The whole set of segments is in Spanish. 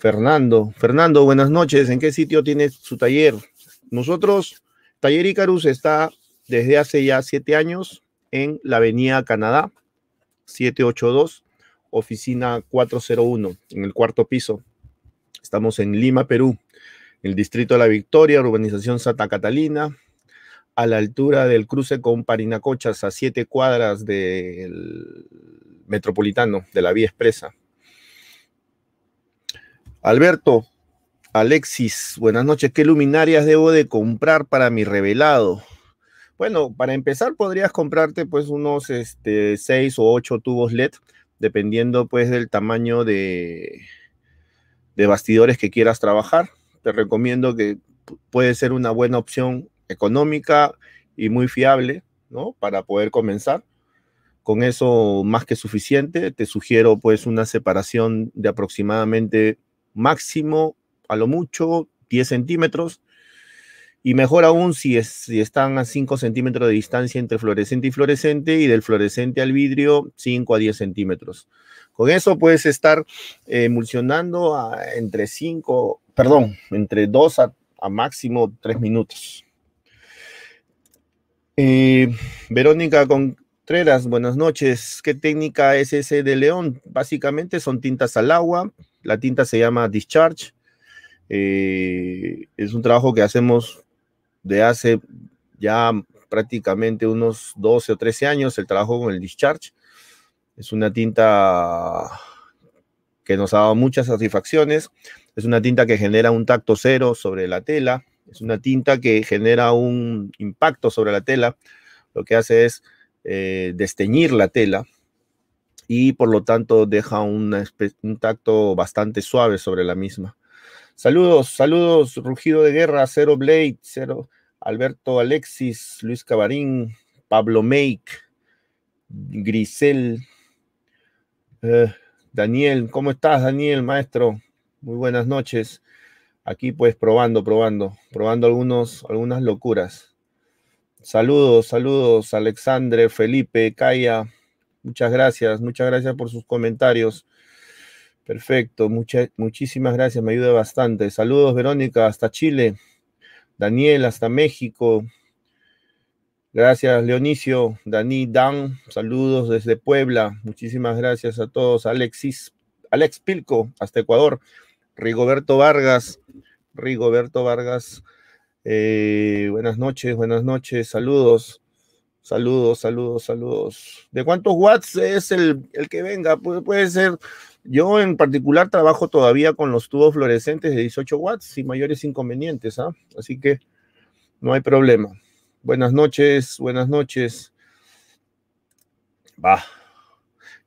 Fernando. Fernando, buenas noches. ¿En qué sitio tiene su taller? Nosotros, Taller Icarus está desde hace ya siete años en la Avenida Canadá, 782, oficina 401, en el cuarto piso. Estamos en Lima, Perú, el Distrito de la Victoria, urbanización Santa Catalina, a la altura del cruce con Parinacochas, a siete cuadras del metropolitano, de la vía expresa. Alberto, Alexis, buenas noches. ¿Qué luminarias debo de comprar para mi revelado? Bueno, para empezar podrías comprarte pues unos este, 6 o 8 tubos LED, dependiendo pues del tamaño de, de bastidores que quieras trabajar. Te recomiendo que puede ser una buena opción económica y muy fiable, ¿no? Para poder comenzar. Con eso más que suficiente. Te sugiero pues una separación de aproximadamente máximo a lo mucho 10 centímetros. Y mejor aún si, están a 5 centímetros de distancia entre fluorescente y fluorescente y del fluorescente al vidrio 5 a 10 centímetros. Con eso puedes estar eh, emulsionando entre 5, perdón, entre 2 a, máximo 3 minutos. Eh, Verónica Contreras, buenas noches. ¿Qué técnica es ese de León? Básicamente son tintas al agua, la tinta se llama Discharge. Eh, es un trabajo que hacemos de hace ya prácticamente unos 12 o 13 años, el trabajo con el Discharge. Es una tinta que nos ha dado muchas satisfacciones. Es una tinta que genera un tacto cero sobre la tela. Es una tinta que genera un impacto sobre la tela. Lo que hace es eh, desteñir la tela y por lo tanto deja un tacto bastante suave sobre la misma. Saludos, saludos, Rugido de Guerra, Cero Blade, Cero, Alberto Alexis, Luis Cabarín, Pablo Make, Grisel, eh, Daniel, ¿cómo estás, Daniel, maestro? Muy buenas noches. Aquí pues probando, probando, probando algunos, algunas locuras. Saludos, saludos, Alexandre, Felipe, Calla, Muchas gracias, muchas gracias por sus comentarios. Perfecto, muchísimas gracias, me ayuda bastante. Saludos, Verónica, hasta Chile. Daniel, hasta México. Gracias, Leonicio, Dani, Dan, saludos desde Puebla. Muchísimas gracias a todos. Alexis, Alex Pilco, hasta Ecuador. Rigoberto Vargas, Rigoberto Vargas, eh, buenas noches, buenas noches, saludos. Saludos, saludos, saludos. ¿De cuántos watts es el, que venga? puede ser. Yo en particular trabajo todavía con los tubos fluorescentes de 18 watts sin mayores inconvenientes, ¿ah? Así que no hay problema. Buenas noches, buenas noches. Va.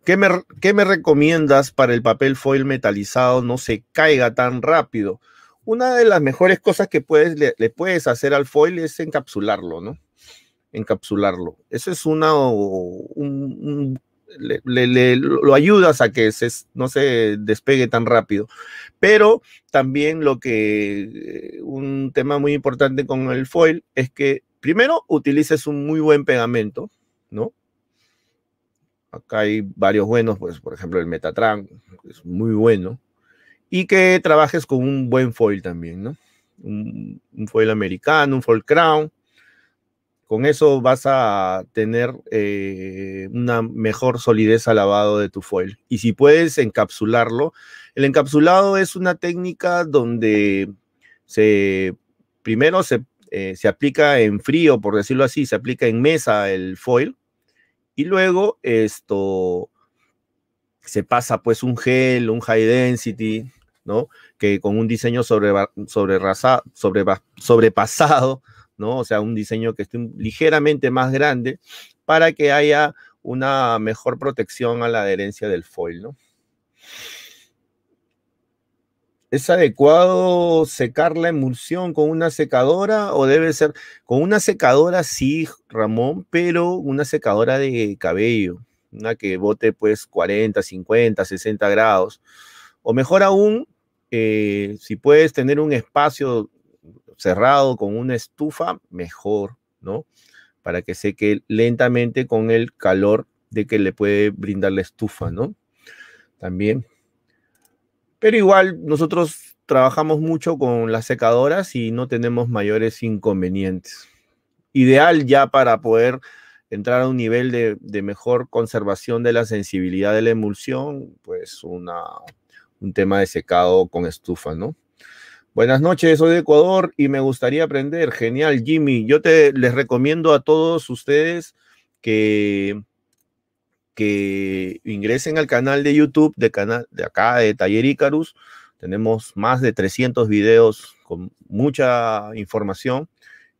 ¿Qué me, recomiendas para el papel foil metalizado no se caiga tan rápido? Una de las mejores cosas que puedes, le puedes hacer al foil es encapsularlo, ¿no? encapsularlo. Eso es una, le, lo ayudas a que no se despegue tan rápido. Pero también lo que, eh, un tema muy importante con el foil es que primero utilices un muy buen pegamento, ¿no? Acá hay varios buenos, pues por ejemplo el Metatran es muy bueno. Y que trabajes con un buen foil también, ¿no? un foil americano, un foil crown, con eso vas a tener eh, una mejor solidez al lavado de tu foil. Y si puedes encapsularlo, el encapsulado es una técnica donde se primero se, eh, aplica en frío, por decirlo así, se aplica en mesa el foil y luego esto se pasa pues un gel, un high density, ¿no? Que con un diseño sobre, sobre, sobrepasado o sea, un diseño que esté ligeramente más grande para que haya una mejor protección a la adherencia del foil, ¿Es adecuado secar la emulsión con una secadora o debe ser con una secadora sí, Ramón, pero una secadora de cabello, una que bote pues 40, 50, 60 grados? O mejor aún, eh, si puedes tener un espacio cerrado con una estufa, mejor, ¿no? Para que seque lentamente con el calor de que le puede brindar la estufa, ¿no? También. Pero igual nosotros trabajamos mucho con las secadoras y no tenemos mayores inconvenientes. Ideal ya para poder entrar a un nivel de, mejor conservación de la sensibilidad de la emulsión, pues una, un tema de secado con estufa, ¿no? Buenas noches, soy de Ecuador y me gustaría aprender. Genial, Jimmy. Yo te les recomiendo a todos ustedes que, que ingresen al canal de YouTube de, canal, de acá de Taller Icarus. Tenemos más de 300 videos con mucha información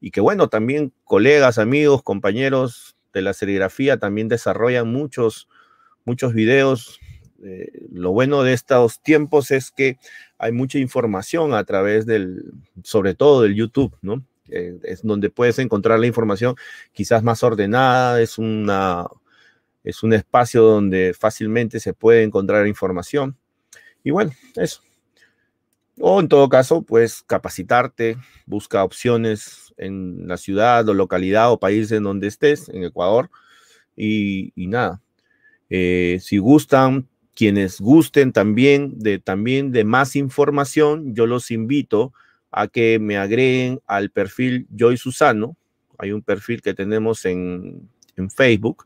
y que bueno, también colegas, amigos, compañeros de la serigrafía también desarrollan muchos, muchos videos eh, lo bueno de estos tiempos es que hay mucha información a través del, sobre todo del YouTube, ¿no? Eh, es donde puedes encontrar la información quizás más ordenada, es una... Es un espacio donde fácilmente se puede encontrar información. Y bueno, eso. O en todo caso, pues capacitarte, busca opciones en la ciudad o localidad o país en donde estés, en Ecuador, y, nada. Eh, si gustan, quienes gusten también de, también de más información, yo los invito a que me agreguen al perfil Joy Susano. Hay un perfil que tenemos en, Facebook,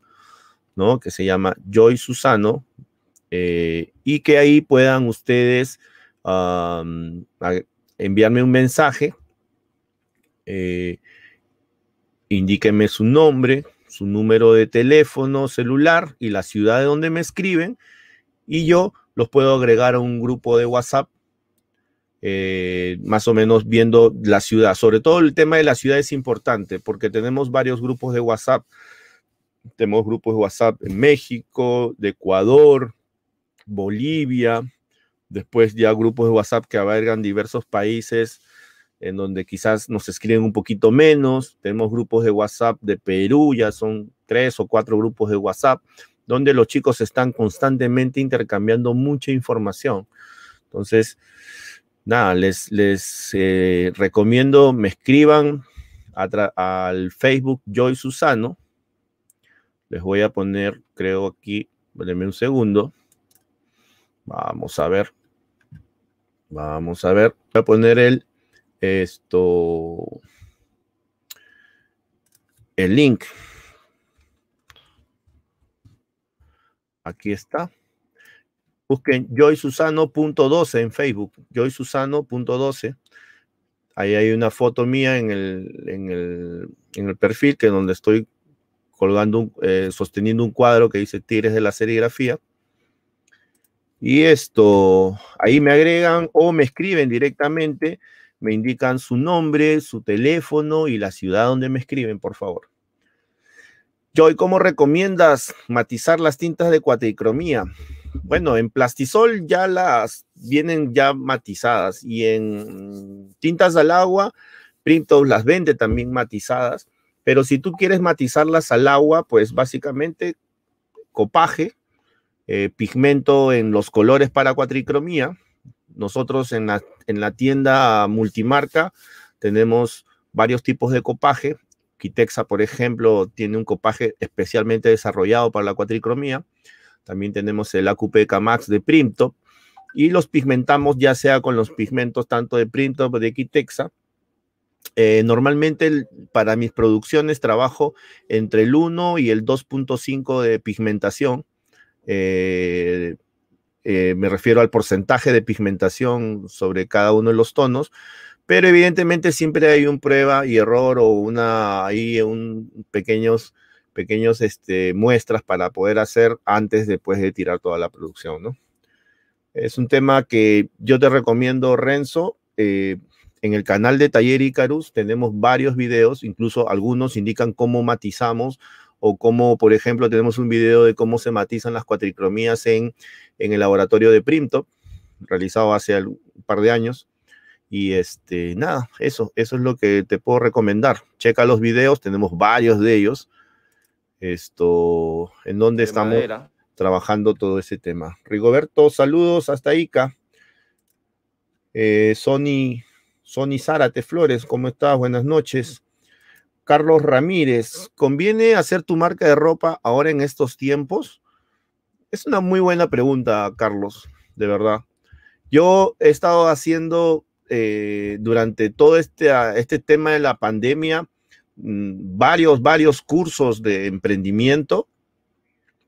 ¿no? Que se llama Joy Susano. Eh, y que ahí puedan ustedes enviarme un mensaje. Eh, indíquenme su nombre, su número de teléfono celular y la ciudad de donde me escriben y yo los puedo agregar a un grupo de WhatsApp, eh, más o menos viendo la ciudad. Sobre todo el tema de la ciudad es importante porque tenemos varios grupos de WhatsApp. Tenemos grupos de WhatsApp en México, de Ecuador, Bolivia, después ya grupos de WhatsApp que abarcan diversos países en donde quizás nos escriben un poquito menos. Tenemos grupos de WhatsApp de Perú, ya son tres o cuatro grupos de WhatsApp donde los chicos están constantemente intercambiando mucha información. Entonces, nada, les, les eh, recomiendo, me escriban al Facebook Joy Susano. Les voy a poner, creo aquí, ponenme un segundo. Vamos a ver. Vamos a ver. Voy a poner el esto el link Aquí está. Busquen joysusano.12 en Facebook, joysusano.12. Ahí hay una foto mía en el, en el, perfil que donde estoy colgando, eh, sosteniendo un cuadro que dice Tigres de la serigrafía. Y esto, ahí me agregan o me escriben directamente, me indican su nombre, su teléfono y la ciudad donde me escriben, por favor. Joy, ¿cómo recomiendas matizar las tintas de cuatricromía? Bueno, en plastisol ya las vienen ya matizadas y en tintas al agua, Printos las vende también matizadas, pero si tú quieres matizarlas al agua, pues básicamente copaje, eh, pigmento en los colores para cuatricromía. Nosotros en la, en la tienda multimarca tenemos varios tipos de copaje. Quitexa, por ejemplo, tiene un copaje especialmente desarrollado para la cuatricromía. También tenemos el Acupeca Max de Primtop y los pigmentamos ya sea con los pigmentos tanto de Primtop o de Quitexa. Eh, normalmente para mis producciones trabajo entre el 1 y el 2.5 de pigmentación. Eh, eh, me refiero al porcentaje de pigmentación sobre cada uno de los tonos pero evidentemente siempre hay un prueba y error o una ahí un pequeños pequeños este muestras para poder hacer antes después de tirar toda la producción, ¿no? Es un tema que yo te recomiendo, Renzo. Eh, en el canal de Taller Icarus tenemos varios videos, incluso algunos indican cómo matizamos o cómo, por ejemplo, tenemos un video de cómo se matizan las cuatricromías en, en el laboratorio de Primto, realizado hace un par de años y este, nada, eso, eso es lo que te puedo recomendar. Checa los videos, tenemos varios de ellos. Esto, en donde estamos trabajando todo ese tema. Rigoberto, saludos hasta Ica. Eh, Sony, Sony Zárate Flores, ¿cómo estás? Buenas noches. Carlos Ramírez, ¿conviene hacer tu marca de ropa ahora en estos tiempos? Es una muy buena pregunta, Carlos, de verdad. Yo he estado haciendo eh, durante todo este, ah, este tema de la pandemia mm, varios, varios cursos de emprendimiento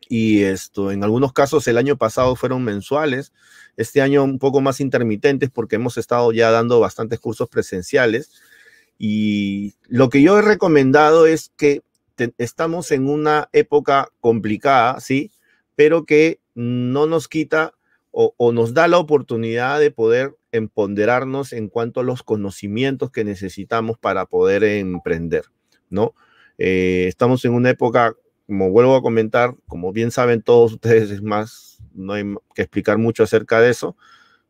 y esto, en algunos casos el año pasado fueron mensuales, este año un poco más intermitentes porque hemos estado ya dando bastantes cursos presenciales y lo que yo he recomendado es que estamos en una época complicada, ¿sí? Pero que no nos quita o, nos da la oportunidad de poder empoderarnos en cuanto a los conocimientos que necesitamos para poder emprender, ¿no? Eh, estamos en una época, como vuelvo a comentar, como bien saben todos ustedes, es más, no hay que explicar mucho acerca de eso,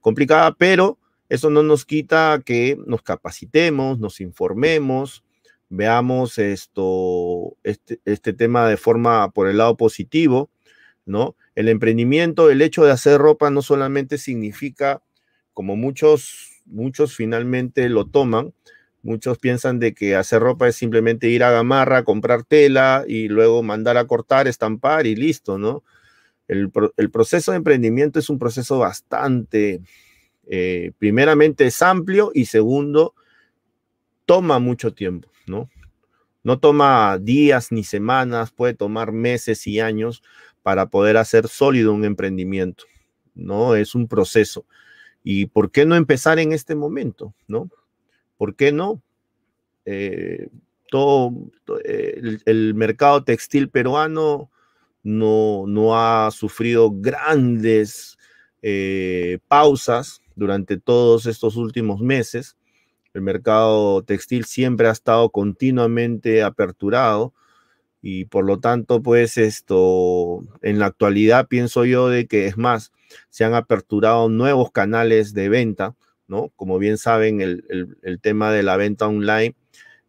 complicada, pero eso no nos quita que nos capacitemos, nos informemos, veamos esto, este, este tema de forma por el lado positivo el emprendimiento, el hecho de hacer ropa no solamente significa, como muchos, muchos finalmente lo toman, muchos piensan de que hacer ropa es simplemente ir a gamarra, comprar tela y luego mandar a cortar, estampar y listo, ¿no? El, proceso de emprendimiento es un proceso bastante, eh, primeramente es amplio y segundo, toma mucho tiempo, ¿no? No toma días ni semanas, puede tomar meses y años, para poder hacer sólido un emprendimiento, ¿no? Es un proceso. ¿Y por qué no empezar en este momento, ¿no? ¿Por qué no? Eh, todo, eh, el, mercado textil peruano no, ha sufrido grandes eh, pausas durante todos estos últimos meses. El mercado textil siempre ha estado continuamente aperturado y por lo tanto, pues esto, en la actualidad pienso yo de que es más, se han aperturado nuevos canales de venta, ¿no? Como bien saben, el, tema de la venta online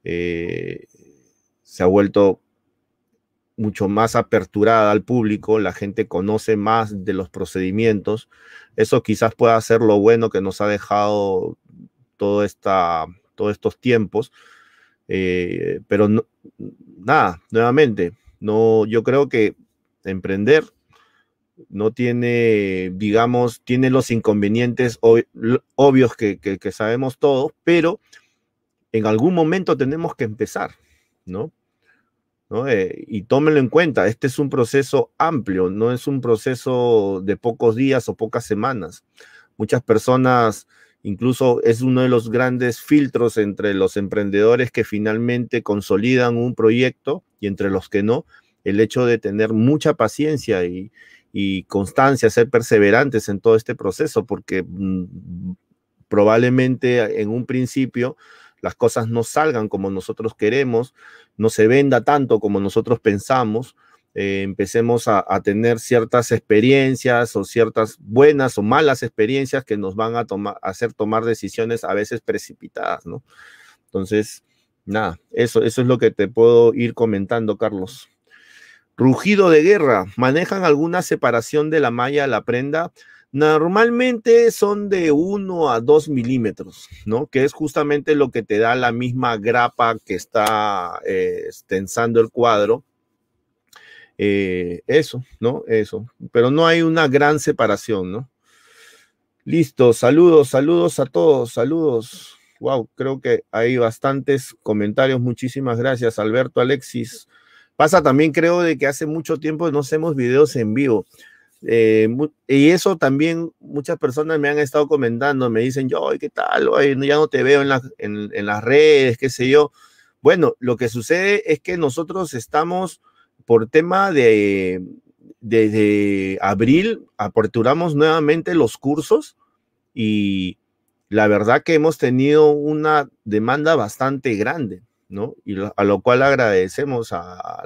eh, se ha vuelto mucho más aperturada al público, la gente conoce más de los procedimientos. Eso quizás pueda ser lo bueno que nos ha dejado todo esta, todos estos tiempos, eh, pero nada, nuevamente, no, yo creo que emprender no tiene, digamos, tiene los inconvenientes obvios que, sabemos todos, pero en algún momento tenemos que empezar, ¿no? ¿No? Eh, y tómelo en cuenta, este es un proceso amplio, no es un proceso de pocos días o pocas semanas. Muchas personas Incluso es uno de los grandes filtros entre los emprendedores que finalmente consolidan un proyecto y entre los que no, el hecho de tener mucha paciencia y, constancia, ser perseverantes en todo este proceso, porque mm, probablemente en un principio las cosas no salgan como nosotros queremos, no se venda tanto como nosotros pensamos, eh, empecemos a, tener ciertas experiencias o ciertas buenas o malas experiencias que nos van a hacer tomar decisiones a veces precipitadas, ¿no? Entonces, nada, eso, eso es lo que te puedo ir comentando, Carlos. Rugido de guerra, ¿manejan alguna separación de la malla a la prenda? Normalmente son de 1 a 2 milímetros, ¿no? Que es justamente lo que te da la misma grapa que está extensando eh, el cuadro eh, eso, ¿no? Eso. Pero no hay una gran separación, ¿no? Listo, saludos, saludos a todos, saludos. Wow, creo que hay bastantes comentarios. Muchísimas gracias, Alberto, Alexis. Pasa también, creo, de que hace mucho tiempo no hacemos videos en vivo. Eh, y eso también muchas personas me han estado comentando, me dicen, yo, ¿qué tal? ya no te veo en, en las redes, qué sé yo. Bueno, lo que sucede es que nosotros estamos por tema de, desde abril aperturamos nuevamente los cursos y la verdad que hemos tenido una demanda bastante grande, ¿no? Y a lo cual agradecemos a,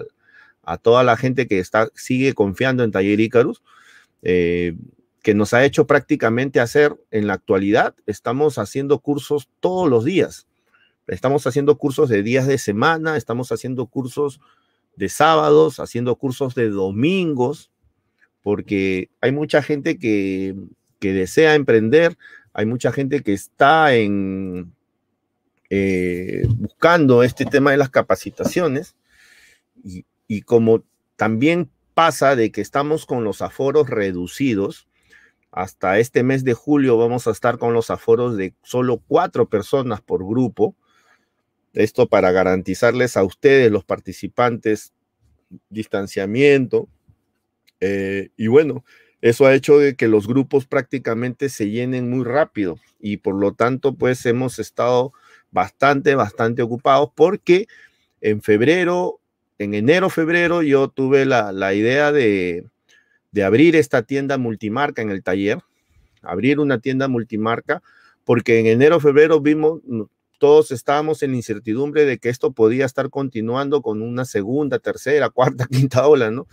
toda la gente que está, sigue confiando en Taller Icarus, eh, que nos ha hecho prácticamente hacer en la actualidad, estamos haciendo cursos todos los días. Estamos haciendo cursos de días de semana, estamos haciendo cursos de sábados, haciendo cursos de domingos, porque hay mucha gente que, desea emprender, hay mucha gente que está en, eh, buscando este tema de las capacitaciones y, y como también pasa de que estamos con los aforos reducidos, hasta este mes de julio vamos a estar con los aforos de solo cuatro personas por grupo. Esto para garantizarles a ustedes, los participantes, distanciamiento. Eh, y bueno, eso ha hecho de que los grupos prácticamente se llenen muy rápido y por lo tanto pues hemos estado bastante, bastante ocupados porque en febrero, en enero, febrero yo tuve la, la idea de, de abrir esta tienda multimarca en el taller, abrir una tienda multimarca, porque en enero, febrero vimos, todos estábamos en incertidumbre de que esto podía estar continuando con una segunda, tercera, cuarta, quinta ola, ¿no?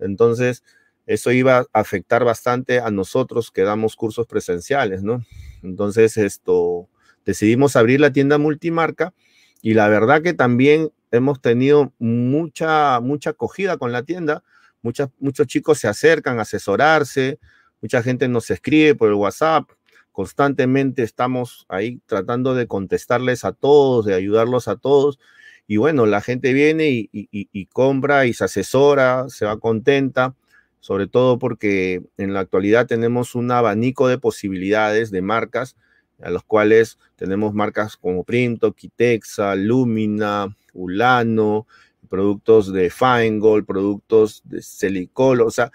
Entonces, eso iba a afectar bastante a nosotros que damos cursos presenciales, ¿no? Entonces, esto, decidimos abrir la tienda multimarca y la verdad que también hemos tenido mucha, mucha acogida con la tienda. muchos muchos chicos se acercan a asesorarse, mucha gente nos escribe por el WhatsApp, constantemente estamos ahí tratando de contestarles a todos, de ayudarlos a todos. Y bueno, la gente viene y, compra y se asesora, se va contenta, sobre todo porque en la actualidad tenemos un abanico de posibilidades de marcas, a los cuales tenemos marcas como Primto, Kitexa, Lumina, Ulano, productos de gold, productos de Celicol, o sea,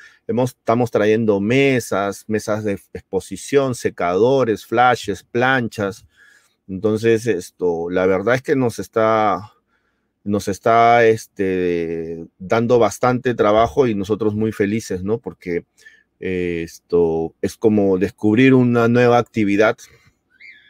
estamos trayendo mesas, mesas de exposición, secadores, flashes, planchas. Entonces, esto, la verdad es que nos está, nos está este, dando bastante trabajo y nosotros muy felices, ¿no? Porque eh, esto es como descubrir una nueva actividad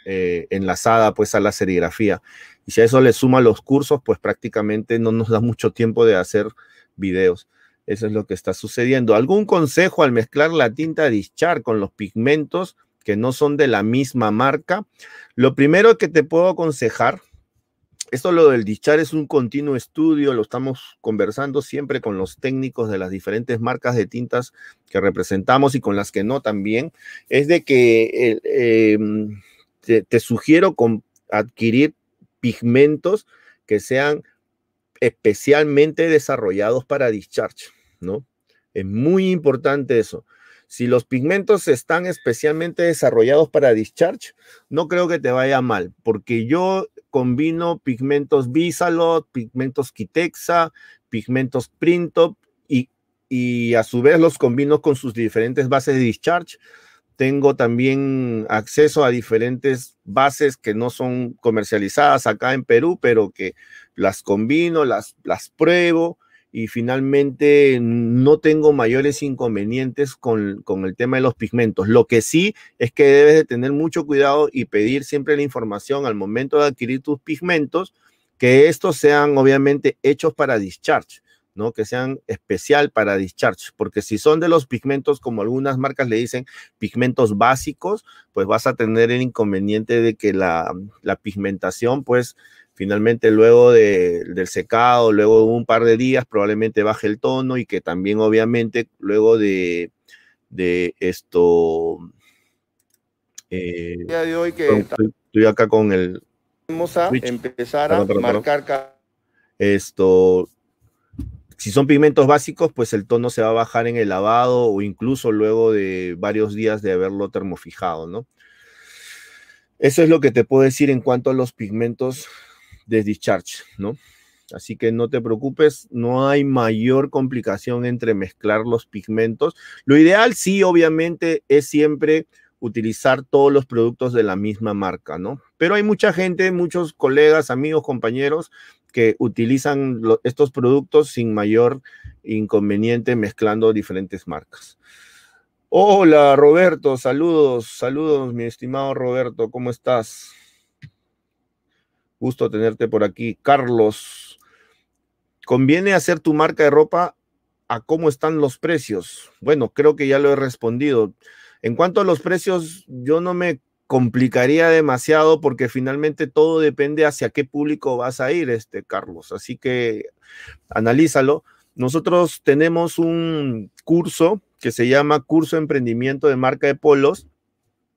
eh, enlazada pues a la serigrafía. Y si a eso le suma los cursos, pues prácticamente no nos da mucho tiempo de hacer videos. Eso es lo que está sucediendo. ¿Algún consejo al mezclar la tinta Dischar con los pigmentos que no son de la misma marca? Lo primero que te puedo aconsejar, esto lo del Dischar es un continuo estudio, lo estamos conversando siempre con los técnicos de las diferentes marcas de tintas que representamos y con las que no también, es de que eh, eh, te, sugiero con adquirir pigmentos que sean especialmente desarrollados para discharge, ¿no? Es muy importante eso. Si los pigmentos están especialmente desarrollados para discharge, no creo que te vaya mal, porque yo combino pigmentos Bisalot, pigmentos Kitexa, pigmentos Printop y, y a su vez los combino con sus diferentes bases de discharge tengo también acceso a diferentes bases que no son comercializadas acá en Perú, pero que las combino, las, las pruebo y finalmente no tengo mayores inconvenientes con, con, el tema de los pigmentos. Lo que sí es que debes de tener mucho cuidado y pedir siempre la información al momento de adquirir tus pigmentos, que estos sean obviamente hechos para discharge ¿no? Que sean especial para discharge, porque si son de los pigmentos, como algunas marcas le dicen, pigmentos básicos, pues vas a tener el inconveniente de que la, pigmentación, pues finalmente luego del secado, luego de un par de días, probablemente baje el tono y que también obviamente luego de, esto... Eh, día de hoy que estoy, acá con el... Vamos a empezar a marcar... Esto, si son pigmentos básicos, pues el tono se va a bajar en el lavado o incluso luego de varios días de haberlo termofijado, ¿no? Eso es lo que te puedo decir en cuanto a los pigmentos de discharge, ¿no? Así que no te preocupes, no hay mayor complicación entre mezclar los pigmentos. Lo ideal, sí, obviamente, es siempre utilizar todos los productos de la misma marca, ¿no? Pero hay mucha gente, muchos colegas, amigos, compañeros que utilizan estos productos sin mayor inconveniente mezclando diferentes marcas. Hola Roberto, saludos, saludos mi estimado Roberto, ¿cómo estás? Gusto tenerte por aquí. Carlos, ¿conviene hacer tu marca de ropa a cómo están los precios? Bueno, creo que ya lo he respondido. En cuanto a los precios, yo no me complicaría demasiado porque finalmente todo depende hacia qué público vas a ir, este Carlos. Así que analízalo. Nosotros tenemos un curso que se llama Curso de Emprendimiento de Marca de Polos.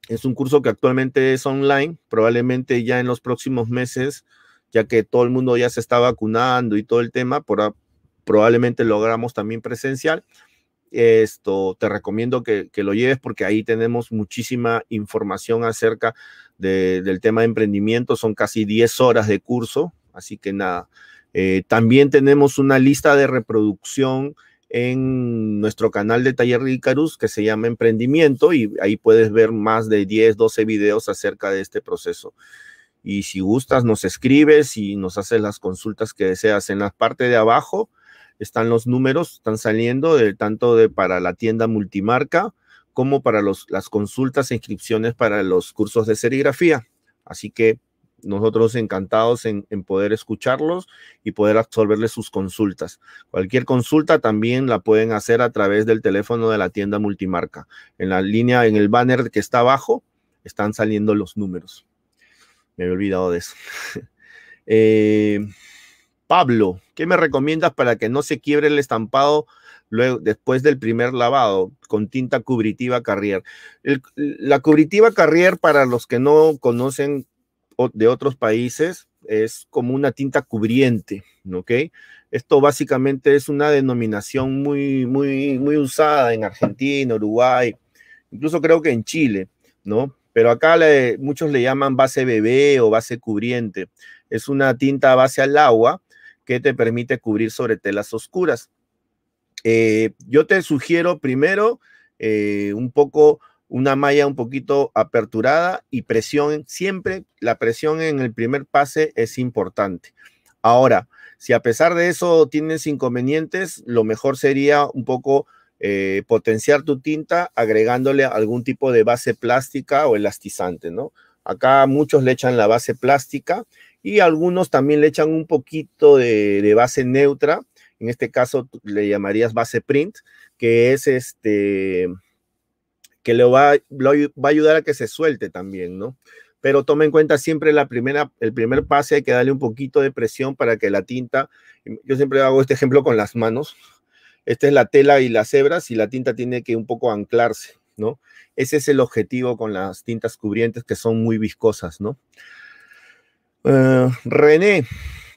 Es un curso que actualmente es online, probablemente ya en los próximos meses, ya que todo el mundo ya se está vacunando y todo el tema, por, probablemente logramos también presencial esto te recomiendo que, lo lleves porque ahí tenemos muchísima información acerca del tema de emprendimiento. Son casi 10 horas de curso, así que nada. Eh, también tenemos una lista de reproducción en nuestro canal de Taller Icarus que se llama Emprendimiento y ahí puedes ver más de 10, 12 videos acerca de este proceso. Y si gustas, nos escribes y nos haces las consultas que deseas. En la parte de abajo están los números, están saliendo del tanto de, para la tienda multimarca como para las consultas e inscripciones para los cursos de serigrafía. Así que nosotros encantados en, en, poder escucharlos y poder absorberles sus consultas. Cualquier consulta también la pueden hacer a través del teléfono de la tienda multimarca. En la línea, en el banner que está abajo, están saliendo los números. Me había olvidado de eso. eh, Pablo, ¿qué me recomiendas para que no se quiebre el estampado luego, después del primer lavado con tinta cubritiva Carrier? la cubritiva Carrier, para los que no conocen de otros países, es como una tinta cubriente, ¿ok? Esto básicamente es una denominación muy, muy, muy usada en Argentina, Uruguay, incluso creo que en Chile, ¿no? Pero acá muchos le llaman base bebé o base cubriente. Es una tinta base al agua que te permite cubrir sobre telas oscuras. Eh, yo te sugiero primero eh, un poco una malla un poquito aperturada y presión. Siempre la presión en el primer pase es importante. Ahora, si a pesar de eso tienes inconvenientes, lo mejor sería un poco eh, potenciar tu tinta agregándole algún tipo de base plástica o elastizante, ¿no? Acá muchos le echan la base plástica y algunos también le echan un poquito de, base neutra, en este caso le llamarías base print, que es este, que le va, va a ayudar a que se suelte también, ¿no? Pero toma en cuenta siempre la primera, el primer pase, hay que darle un poquito de presión para que la tinta, yo siempre hago este ejemplo con las manos, esta es la tela y las hebras y la tinta tiene que un poco anclarse, ¿no? Ese es el objetivo con las tintas cubrientes que son muy viscosas, ¿no? Eh, René,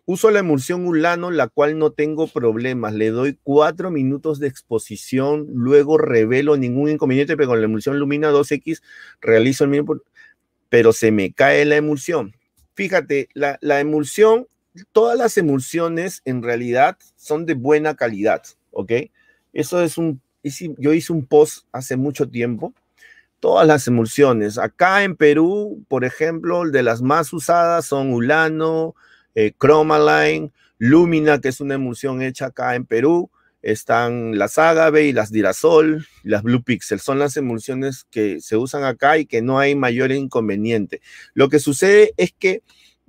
uso la emulsión Ulano, la cual no tengo problemas. Le doy cuatro minutos de exposición, luego revelo ningún inconveniente, pero con la emulsión Lumina 2X realizo el mismo, pero se me cae la emulsión. Fíjate, la, la emulsión, todas las emulsiones en realidad son de buena calidad, ¿ok? Eso es un, yo hice un post hace mucho tiempo todas las emulsiones. Acá en Perú, por ejemplo, de las más usadas son Ulano, eh, Chromaline, Lumina, que es una emulsión hecha acá en Perú. Están las Agave y las Dirasol, las Blue Pixel. Son las emulsiones que se usan acá y que no hay mayor inconveniente. Lo que sucede es que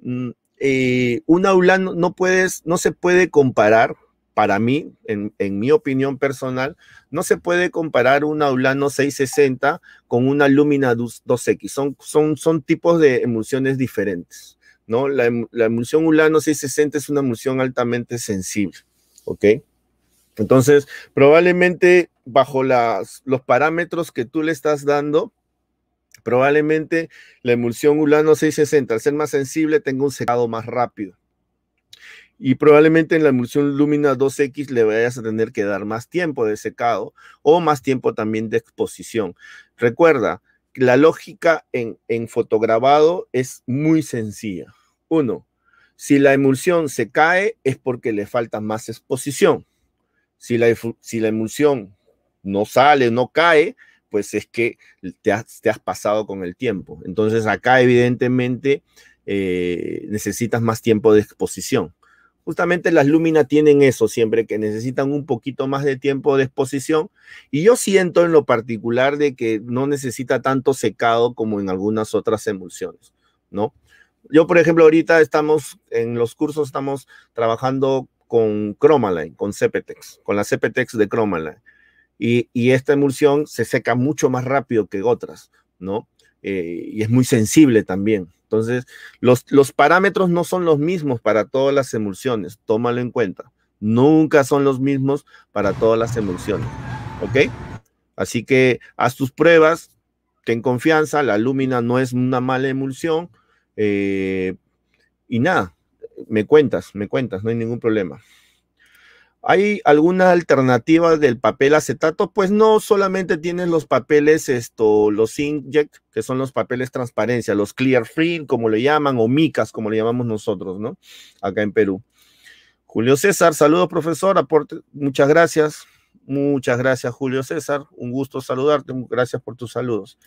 mm, eh, una Ulano no, puedes, no se puede comparar para mí, en, mi opinión personal, no se puede comparar una Ulano 660 con una Lumina 2X. Son, tipos de emulsiones diferentes, ¿no? La, emulsión Ulano 660 es una emulsión altamente sensible, ¿ok? Entonces, probablemente bajo los parámetros que tú le estás dando, probablemente la emulsión Ulano 660, al ser más sensible, tenga un secado más rápido y probablemente en la emulsión Lumina 2X le vayas a tener que dar más tiempo de secado o más tiempo también de exposición. Recuerda, la lógica en, en fotograbado es muy sencilla. Uno, si la emulsión se cae es porque le falta más exposición. Si la, si la emulsión no sale, no cae, pues es que te has, pasado con el tiempo. Entonces acá evidentemente eh, necesitas más tiempo de exposición. Justamente las Lumina tienen eso siempre, que necesitan un poquito más de tiempo de exposición. Y yo siento en lo particular de que no necesita tanto secado como en algunas otras emulsiones, ¿no? Yo, por ejemplo, ahorita estamos, en los cursos estamos trabajando con Chromaline, con Cepetex, con la Cepetex de Chromaline. y esta emulsión se seca mucho más rápido que otras, ¿no? Eh, y es muy sensible también. Entonces, los, parámetros no son los mismos para todas las emulsiones, tómalo en cuenta. Nunca son los mismos para todas las emulsiones. ¿Ok? Así que haz tus pruebas, ten confianza, la lumina no es una mala emulsión. Eh, y nada, me cuentas, me cuentas, no hay ningún problema. ¿Hay alguna alternativa del papel acetato? Pues no, solamente tienen los papeles, esto, los inject, que son los papeles transparencia, los clear free, como le llaman, o micas, como le llamamos nosotros, ¿no? Acá en Perú. Julio César, saludos, profesor, aporte, muchas gracias. Muchas gracias, Julio César. Un gusto saludarte. Gracias por tus saludos.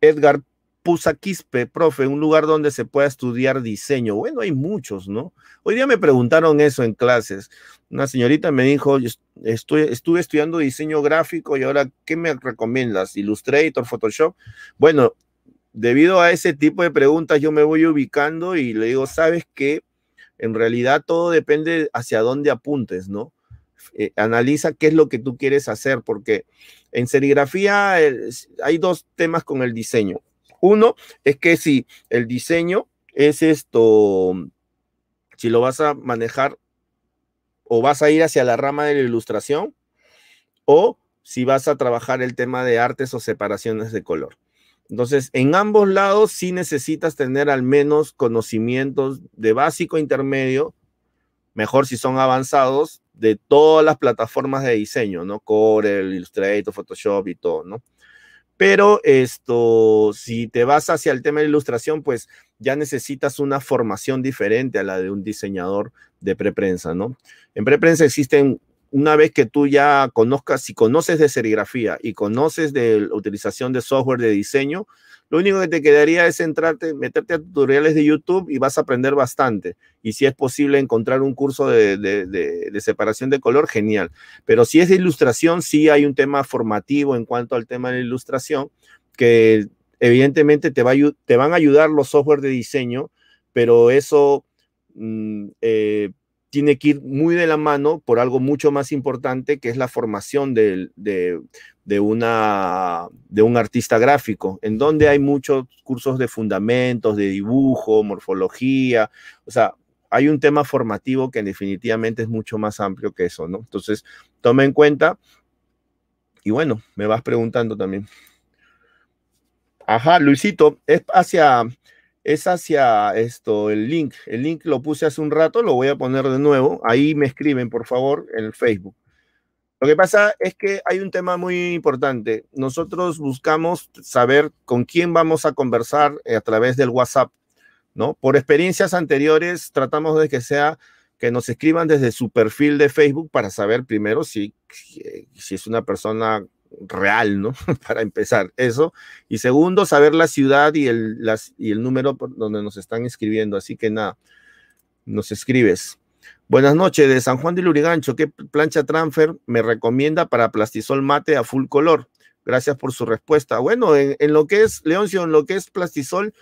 Edgar Pusaquispe, profe, un lugar donde se pueda estudiar diseño. Bueno, hay muchos, ¿no? Hoy día me preguntaron eso en clases. Una señorita me dijo, estoy, estuve estudiando diseño gráfico y ahora, ¿qué me recomiendas? Illustrator, Photoshop. Bueno, debido a ese tipo de preguntas yo me voy ubicando y le digo, ¿sabes que En realidad todo depende hacia dónde apuntes, ¿no? Eh, analiza qué es lo que tú quieres hacer, porque en serigrafía eh, hay dos temas con el diseño uno es que si el diseño es esto, si lo vas a manejar o vas a ir hacia la rama de la ilustración o si vas a trabajar el tema de artes o separaciones de color. Entonces, en ambos lados sí necesitas tener al menos conocimientos de básico intermedio, mejor si son avanzados, de todas las plataformas de diseño, ¿no? Corel, Illustrator, Photoshop y todo, ¿no? Pero esto, si te vas hacia el tema de ilustración, pues ya necesitas una formación diferente a la de un diseñador de preprensa, ¿no? En preprensa existen una vez que tú ya conozcas, si conoces de serigrafía y conoces de la utilización de software de diseño, lo único que te quedaría es centrarte, meterte a tutoriales de YouTube y vas a aprender bastante. Y si es posible encontrar un curso de, separación de color, genial. Pero si es de ilustración, sí hay un tema formativo en cuanto al tema de la ilustración, que evidentemente te, va te van a ayudar los software de diseño, pero eso mm, eh, tiene que ir muy de la mano por algo mucho más importante que es la formación de, una, de un artista gráfico, en donde hay muchos cursos de fundamentos, de dibujo, morfología, o sea, hay un tema formativo que definitivamente es mucho más amplio que eso, ¿no? Entonces, toma en cuenta y bueno, me vas preguntando también. Ajá, Luisito, es hacia es hacia esto, el link. El link lo puse hace un rato, lo voy a poner de nuevo. Ahí me escriben, por favor, en el Facebook. Lo que pasa es que hay un tema muy importante. Nosotros buscamos saber con quién vamos a conversar eh, a través del WhatsApp, ¿no? Por experiencias anteriores tratamos de que sea que nos escriban desde su perfil de Facebook para saber primero si, si eh, es una persona real, ¿no? Para empezar, eso. Y segundo, saber la ciudad y el, las, y el número por donde nos están escribiendo. Así que nada, nos escribes. Buenas noches, de San Juan de Lurigancho. ¿Qué plancha transfer me recomienda para plastisol mate a full color? Gracias por su respuesta. Bueno, en, lo que es, Leoncio, en lo que es plastisol,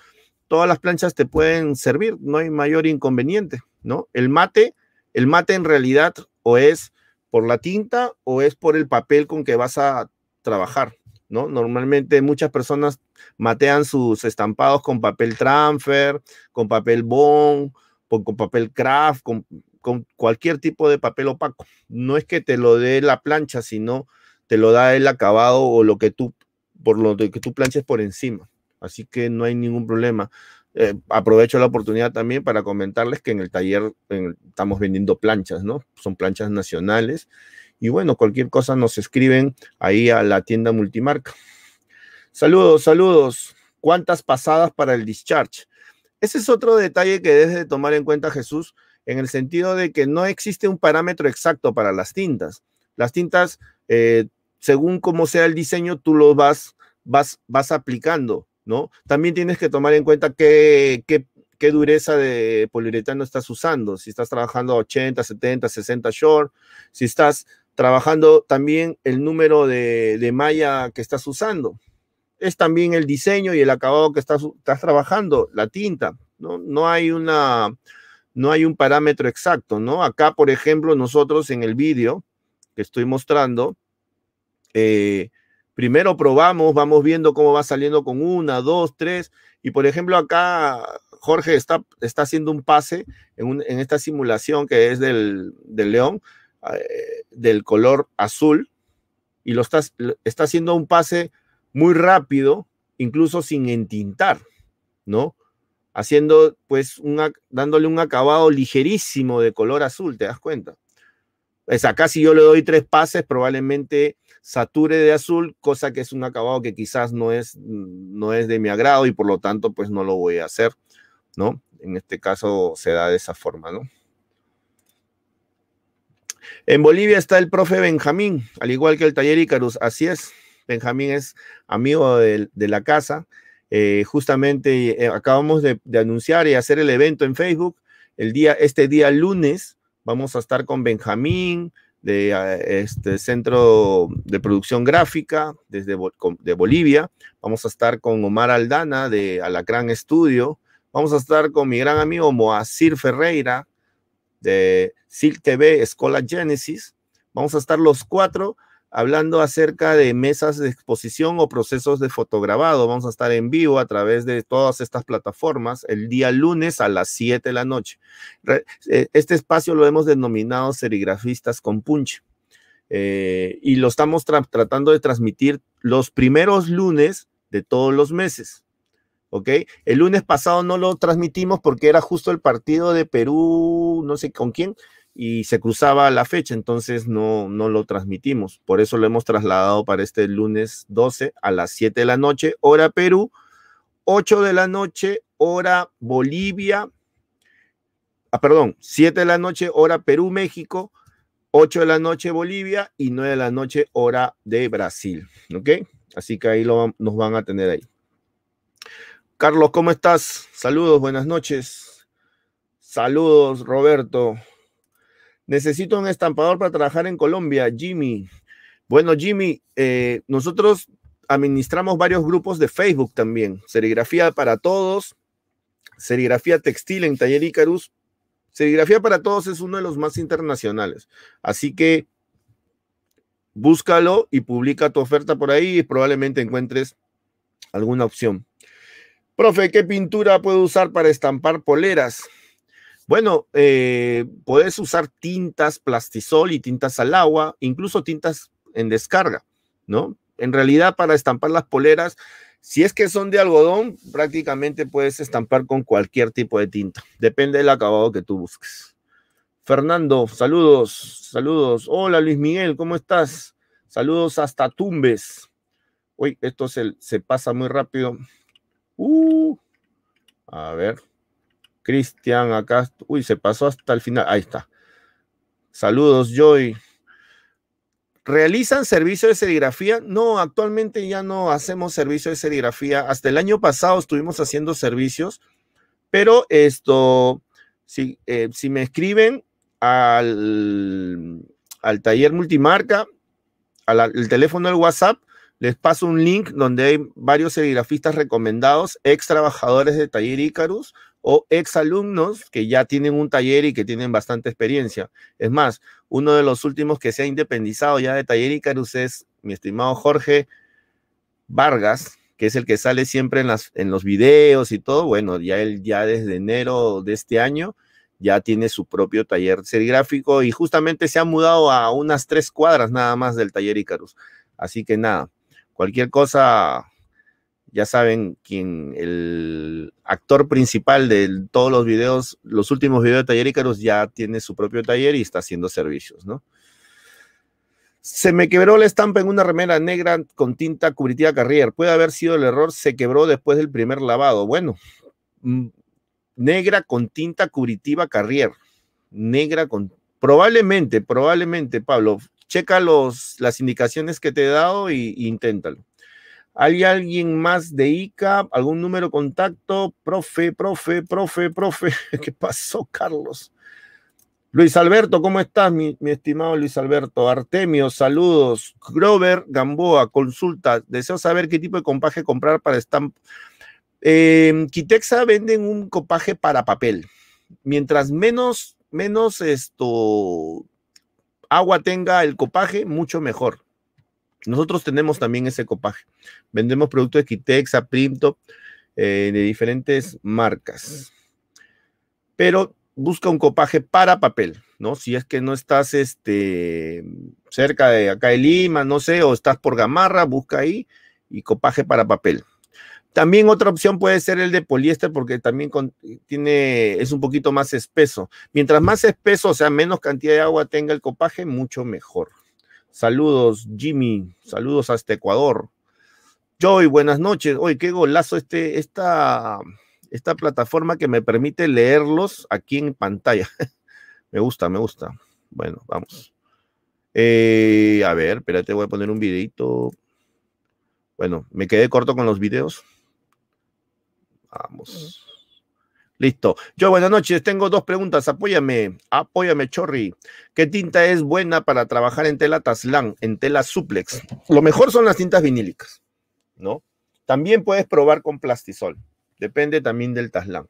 todas las planchas te pueden servir, no hay mayor inconveniente, ¿no? El mate, el mate en realidad o es por la tinta o es por el papel con que vas a trabajar, ¿no? Normalmente muchas personas matean sus estampados con papel transfer, con papel bond, con, papel craft, con, cualquier tipo de papel opaco. No es que te lo dé la plancha, sino te lo da el acabado o lo que tú, por lo que tú planches por encima. Así que no hay ningún problema. Eh, aprovecho la oportunidad también para comentarles que en el taller estamos vendiendo planchas, ¿no? Son planchas nacionales y bueno, cualquier cosa nos escriben ahí a la tienda multimarca. Saludos, saludos. ¿Cuántas pasadas para el discharge? Ese es otro detalle que debe de tomar en cuenta Jesús, en el sentido de que no existe un parámetro exacto para las tintas. Las tintas, eh, según cómo sea el diseño, tú lo vas, vas, vas aplicando, ¿no? También tienes que tomar en cuenta qué, qué, qué dureza de poliuretano estás usando, si estás trabajando a 80, 70, 60 short, si estás trabajando también el número de, malla que estás usando. Es también el diseño y el acabado que estás, estás trabajando, la tinta. No, no hay una, no hay un parámetro exacto, ¿no? Acá, por ejemplo, nosotros en el vídeo que estoy mostrando, eh, primero probamos, vamos viendo cómo va saliendo con una, dos, tres, y por ejemplo acá Jorge está, está haciendo un pase en, esta simulación que es del, del León, eh, del color azul y lo está, está haciendo un pase muy rápido, incluso sin entintar, ¿no? Haciendo, pues, una, dándole un acabado ligerísimo de color azul, ¿te das cuenta? Es pues, acá si yo le doy tres pases, probablemente sature de azul, cosa que es un acabado que quizás no es, no es de mi agrado y por lo tanto, pues no lo voy a hacer, ¿no? En este caso se da de esa forma, ¿no? En Bolivia está el profe Benjamín, al igual que el taller Icarus, así es. Benjamín es amigo de, la casa. Eh, justamente eh, acabamos de, anunciar y hacer el evento en Facebook. El día, este día lunes vamos a estar con Benjamín de eh, este Centro de Producción Gráfica desde de Bolivia. Vamos a estar con Omar Aldana de Alacrán Estudio. Vamos a estar con mi gran amigo Moacir Ferreira de SIL TV, Escola Genesis. Vamos a estar los cuatro hablando acerca de mesas de exposición o procesos de fotograbado. Vamos a estar en vivo a través de todas estas plataformas el día lunes a las 7 de la noche. Eh, este espacio lo hemos denominado serigrafistas con punch. Eh, y lo estamos tratando de transmitir los primeros lunes de todos los meses. ¿ok? El lunes pasado no lo transmitimos porque era justo el partido de Perú, no sé con quién, y se cruzaba la fecha, entonces no, no lo transmitimos. Por eso lo hemos trasladado para este lunes 12 a las 7 de la noche, hora Perú, 8 de la noche, hora Bolivia, ah, perdón, 7 de la noche, hora Perú, México. 8 de la noche Bolivia y 9 de la noche hora de Brasil, ¿ok? Así que ahí lo, nos van a tener ahí. Carlos, ¿cómo estás? Saludos, buenas noches. Saludos, Roberto. Necesito un estampador para trabajar en Colombia, Jimmy. Bueno, Jimmy, eh, nosotros administramos varios grupos de Facebook también. Serigrafía para todos, serigrafía textil en Taller Icarus. Serigrafía para todos es uno de los más internacionales. Así que búscalo y publica tu oferta por ahí y probablemente encuentres alguna opción. Profe, ¿qué pintura puedo usar para estampar poleras? Bueno, eh, puedes usar tintas plastisol y tintas al agua, incluso tintas en descarga, ¿no? En realidad, para estampar las poleras, si es que son de algodón, prácticamente puedes estampar con cualquier tipo de tinta. Depende del acabado que tú busques. Fernando, saludos, saludos. Hola Luis Miguel, ¿cómo estás? Saludos hasta Tumbes. Uy, esto se, se pasa muy rápido. Uh, a ver. Cristian, acá. Uy, se pasó hasta el final. Ahí está. Saludos, Joy. ¿Realizan servicio de serigrafía? No, actualmente ya no hacemos servicio de serigrafía. Hasta el año pasado estuvimos haciendo servicios, pero esto, si, eh, si me escriben al, al taller multimarca, al, al teléfono del WhatsApp, les paso un link donde hay varios serigrafistas recomendados, ex trabajadores de Taller Icarus o ex alumnos que ya tienen un taller y que tienen bastante experiencia. Es más, uno de los últimos que se ha independizado ya de Taller Icarus es mi estimado Jorge Vargas, que es el que sale siempre en, las, en los videos y todo. Bueno, ya él ya desde enero de este año ya tiene su propio taller serigráfico y justamente se ha mudado a unas tres cuadras nada más del taller Icarus. Así que nada, Cualquier cosa, ya saben quién, el actor principal de todos los videos, los últimos videos de Taller ya tiene su propio taller y está haciendo servicios, ¿no? Se me quebró la estampa en una remera negra con tinta cubritiva Carrier. Puede haber sido el error, se quebró después del primer lavado. Bueno, mm, negra con tinta cubritiva Carrier. Negra con. Probablemente, probablemente, Pablo checa los, las indicaciones que te he dado e inténtalo. ¿Hay alguien más de ICA? ¿Algún número contacto? Profe, profe, profe, profe. ¿Qué pasó, Carlos? Luis Alberto, ¿cómo estás, mi, estimado Luis Alberto? Artemio, saludos. Grover Gamboa, consulta. Deseo saber qué tipo de compaje comprar para stamp. Em, Quitexa venden un copaje para papel. Mientras menos, menos esto agua tenga el copaje, mucho mejor. Nosotros tenemos también ese copaje. Vendemos productos de Quitex, Primto, eh, de diferentes marcas. Pero busca un copaje para papel, ¿no? Si es que no estás este, cerca de acá de Lima, no sé, o estás por Gamarra, busca ahí y copaje para papel. También otra opción puede ser el de poliéster porque también tiene, es un poquito más espeso. Mientras más espeso, o sea, menos cantidad de agua tenga el copaje, mucho mejor. Saludos, Jimmy. Saludos hasta Ecuador. Joy, buenas noches. Hoy qué golazo este, esta, esta plataforma que me permite leerlos aquí en pantalla. me gusta, me gusta. Bueno, vamos. Eh, a ver, espérate, voy a poner un videito. Bueno, me quedé corto con los videos. Vamos. Listo. Yo, buenas noches. Tengo dos preguntas. Apóyame, apóyame, Chorri. ¿Qué tinta es buena para trabajar en tela taslán, en tela suplex? Lo mejor son las tintas vinílicas, ¿no? También puedes probar con plastisol. Depende también del taslán.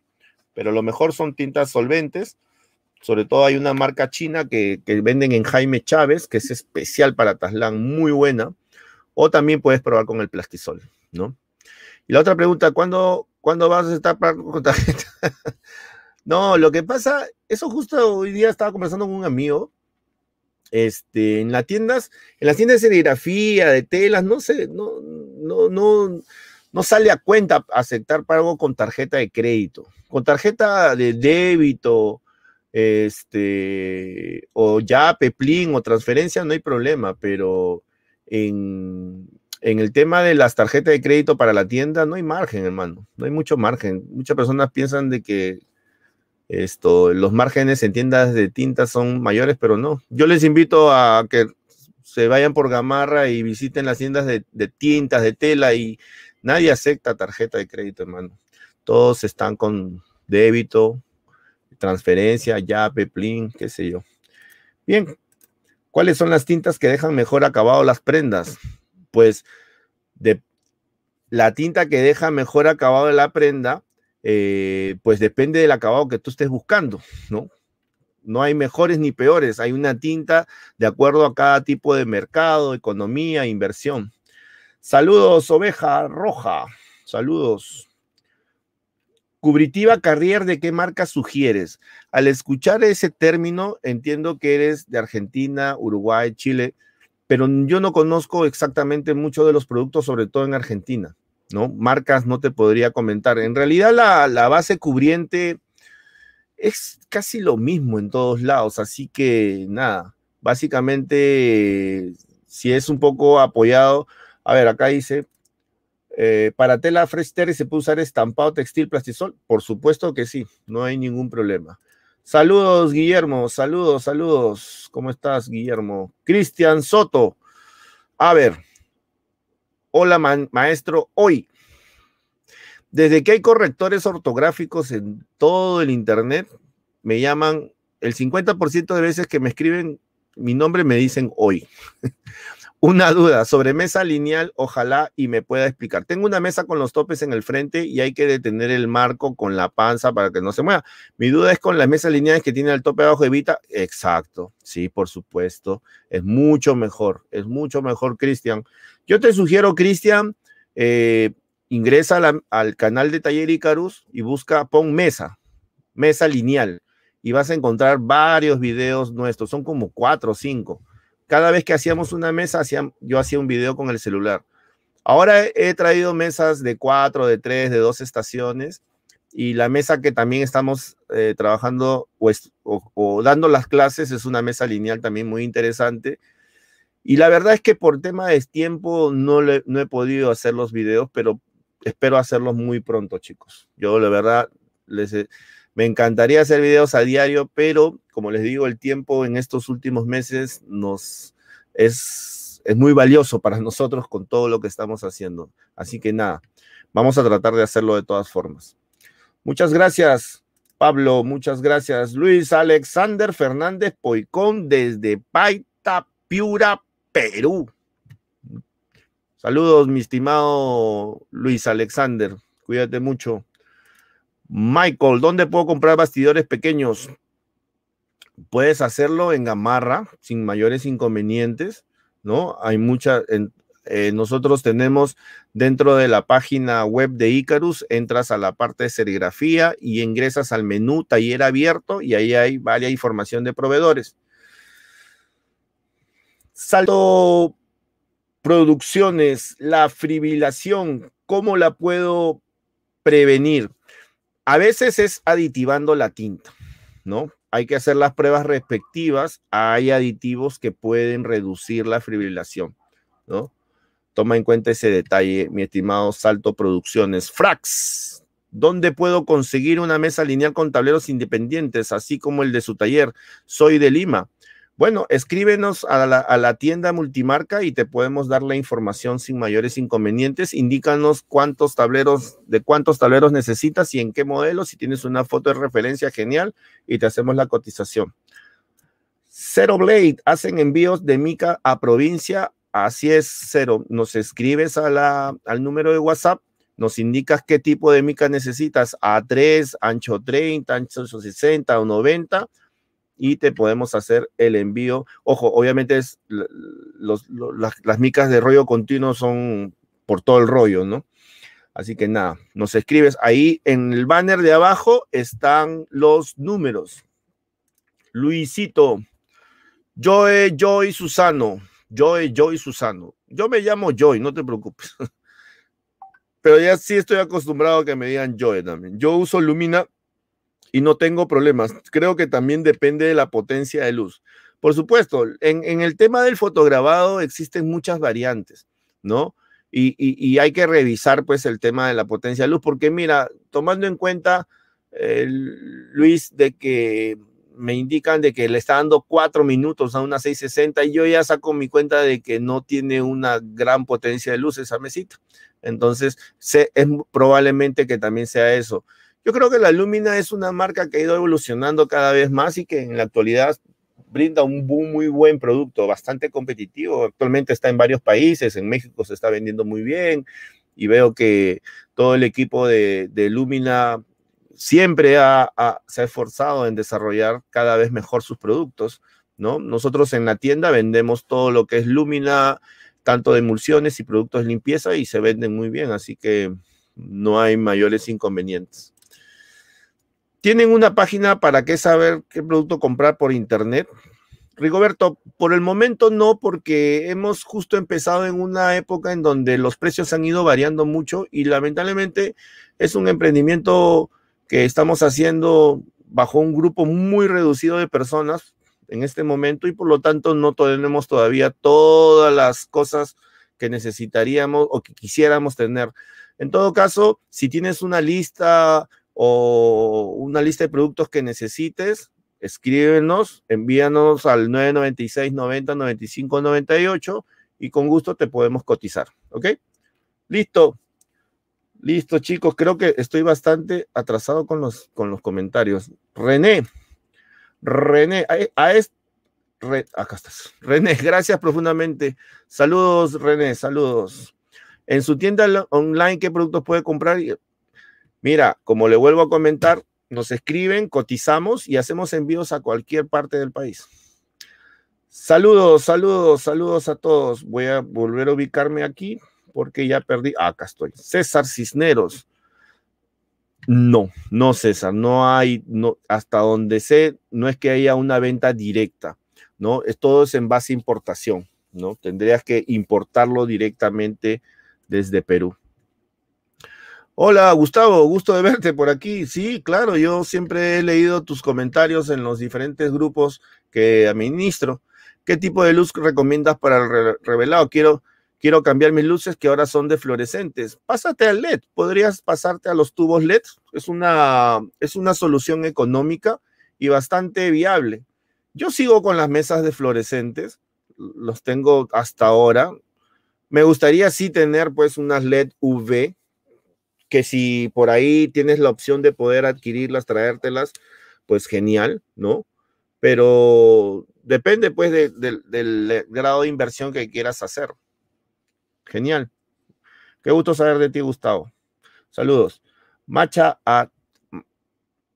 Pero lo mejor son tintas solventes. Sobre todo hay una marca china que, venden en Jaime Chávez, que es especial para taslán, muy buena. O también puedes probar con el plastisol, ¿no? Y la otra pregunta, ¿cuándo, ¿Cuándo vas a estar pago con tarjeta? no, lo que pasa, eso justo hoy día estaba conversando con un amigo. Este, en las tiendas, en las tiendas de serigrafía, de telas, no sé, no, no, no, no sale a cuenta aceptar pago con tarjeta de crédito, con tarjeta de débito, este, o ya Peplín o transferencia, no hay problema, pero en, en el tema de las tarjetas de crédito para la tienda, no hay margen, hermano. No hay mucho margen. Muchas personas piensan de que esto, los márgenes en tiendas de tintas son mayores, pero no. Yo les invito a que se vayan por Gamarra y visiten las tiendas de, tintas, de tela, y nadie acepta tarjeta de crédito, hermano. Todos están con débito, transferencia, ya plin, qué sé yo. Bien, ¿cuáles son las tintas que dejan mejor acabado las prendas? pues de la tinta que deja mejor acabado de la prenda, eh, pues depende del acabado que tú estés buscando, ¿no? No hay mejores ni peores, hay una tinta de acuerdo a cada tipo de mercado, economía, inversión. Saludos, oveja roja, saludos. Cubritiva Carrier, ¿de qué marca sugieres? Al escuchar ese término, entiendo que eres de Argentina, Uruguay, Chile pero yo no conozco exactamente mucho de los productos, sobre todo en Argentina, ¿no? Marcas no te podría comentar. En realidad la, base cubriente es casi lo mismo en todos lados, así que nada, básicamente si es un poco apoyado, a ver, acá dice, eh, para tela fresh se puede usar estampado textil plastisol, por supuesto que sí, no hay ningún problema. Saludos, Guillermo. Saludos, saludos. ¿Cómo estás, Guillermo? Cristian Soto. A ver. Hola, maestro. Hoy, desde que hay correctores ortográficos en todo el Internet, me llaman el 50% de veces que me escriben mi nombre, me dicen hoy. Una duda sobre mesa lineal, ojalá y me pueda explicar. Tengo una mesa con los topes en el frente y hay que detener el marco con la panza para que no se mueva. Mi duda es con las mesas lineales que tiene el tope abajo evita. Exacto, sí, por supuesto. Es mucho mejor, es mucho mejor, Cristian. Yo te sugiero, Cristian, eh, ingresa al canal de Taller Icarus y busca, pon mesa, mesa lineal, y vas a encontrar varios videos nuestros. Son como cuatro o cinco cada vez que hacíamos una mesa, hacía, yo hacía un video con el celular. Ahora he, traído mesas de cuatro, de tres, de dos estaciones y la mesa que también estamos eh, trabajando o, dando las clases es una mesa lineal también muy interesante. Y la verdad es que por tema de tiempo no, no he podido hacer los videos, pero espero hacerlos muy pronto, chicos. Yo la verdad les... Me encantaría hacer videos a diario, pero como les digo, el tiempo en estos últimos meses nos es, es muy valioso para nosotros con todo lo que estamos haciendo. Así que nada, vamos a tratar de hacerlo de todas formas. Muchas gracias, Pablo. Muchas gracias, Luis Alexander Fernández Poicón desde Paita, Piura, Perú. Saludos, mi estimado Luis Alexander. Cuídate mucho. Michael, ¿dónde puedo comprar bastidores pequeños? Puedes hacerlo en Gamarra sin mayores inconvenientes, ¿no? Hay muchas, eh, nosotros tenemos dentro de la página web de Icarus, entras a la parte de serigrafía y ingresas al menú taller abierto y ahí hay varias información de proveedores. Salto Producciones, la fibrilación, ¿cómo la puedo prevenir? A veces es aditivando la tinta, ¿no? Hay que hacer las pruebas respectivas. Hay aditivos que pueden reducir la fibrilación, ¿no? Toma en cuenta ese detalle, mi estimado Salto Producciones. Frax, ¿Dónde puedo conseguir una mesa lineal con tableros independientes, así como el de su taller? Soy de Lima. Bueno, escríbenos a la, tienda multimarca y te podemos dar la información sin mayores inconvenientes. Indícanos cuántos tableros, de cuántos tableros necesitas y en qué modelo. Si tienes una foto de referencia, genial, y te hacemos la cotización. Cero Blade hacen envíos de Mica a provincia. Así es, Cero. Nos escribes al número de WhatsApp nos indicas qué tipo de mica necesitas, A3, ancho 30, ancho 60 o 90, y te podemos hacer el envío. Ojo, obviamente es, las, micas de rollo continuo son por todo el rollo, ¿no? Así que nada, nos escribes. Ahí en el banner de abajo están los números. Luisito, Joe, Joy, Susano. Joy, Joy, Susano. Yo me llamo Joy, no te preocupes. Pero ya sí estoy acostumbrado a que me digan Joy también. Yo uso Lumina y no tengo problemas. Creo que también depende de la potencia de luz. Por supuesto, en, el tema del fotograbado existen muchas variantes, ¿no? Y, hay que revisar pues el tema de la potencia de luz, porque mira, tomando en cuenta, eh, Luis, de que me indican de que le está dando cuatro minutos a una 660 y yo ya saco mi cuenta de que no tiene una gran potencia de luz esa mesita. Entonces, es probablemente que también sea eso. Yo creo que la Lumina es una marca que ha ido evolucionando cada vez más y que en la actualidad brinda un muy buen producto, bastante competitivo. Actualmente está en varios países, en México se está vendiendo muy bien y veo que todo el equipo de, Lumina siempre se ha esforzado en desarrollar cada vez mejor sus productos, ¿no? Nosotros en la tienda vendemos todo lo que es Lumina, tanto de emulsiones y productos de limpieza y se venden muy bien, así que no hay mayores inconvenientes. ¿Tienen una página para qué saber qué producto comprar por internet? Rigoberto, por el momento no, porque hemos justo empezado en una época en donde los precios han ido variando mucho y lamentablemente es un emprendimiento que estamos haciendo bajo un grupo muy reducido de personas en este momento y por lo tanto no tenemos todavía todas las cosas que necesitaríamos o que quisiéramos tener. En todo caso, si tienes una lista o una lista de productos que necesites, escríbenos, envíanos al 996 90 95 98 y con gusto te podemos cotizar, ¿ok? Listo. Listo, chicos, creo que estoy bastante atrasado con los, con los comentarios. René, René, a, acá estás. René, gracias profundamente. Saludos, René, saludos. En su tienda online, ¿qué productos puede comprar? Mira, como le vuelvo a comentar, nos escriben, cotizamos y hacemos envíos a cualquier parte del país. Saludos, saludos, saludos a todos. Voy a volver a ubicarme aquí porque ya perdí. Ah, acá estoy. César Cisneros. No, no César, no hay, no, hasta donde sé, no es que haya una venta directa, ¿no? Es todo es en base a importación, ¿no? Tendrías que importarlo directamente desde Perú. Hola Gustavo, gusto de verte por aquí. Sí, claro, yo siempre he leído tus comentarios en los diferentes grupos que administro. ¿Qué tipo de luz recomiendas para el revelado? Quiero, quiero cambiar mis luces que ahora son de fluorescentes. Pásate al LED, podrías pasarte a los tubos LED. Es una, es una solución económica y bastante viable. Yo sigo con las mesas de fluorescentes, los tengo hasta ahora. Me gustaría sí tener pues unas LED UV, que si por ahí tienes la opción de poder adquirirlas, traértelas, pues genial, ¿no? Pero depende pues del grado de inversión que quieras hacer. Genial. Qué gusto saber de ti, Gustavo. Saludos. Macha a...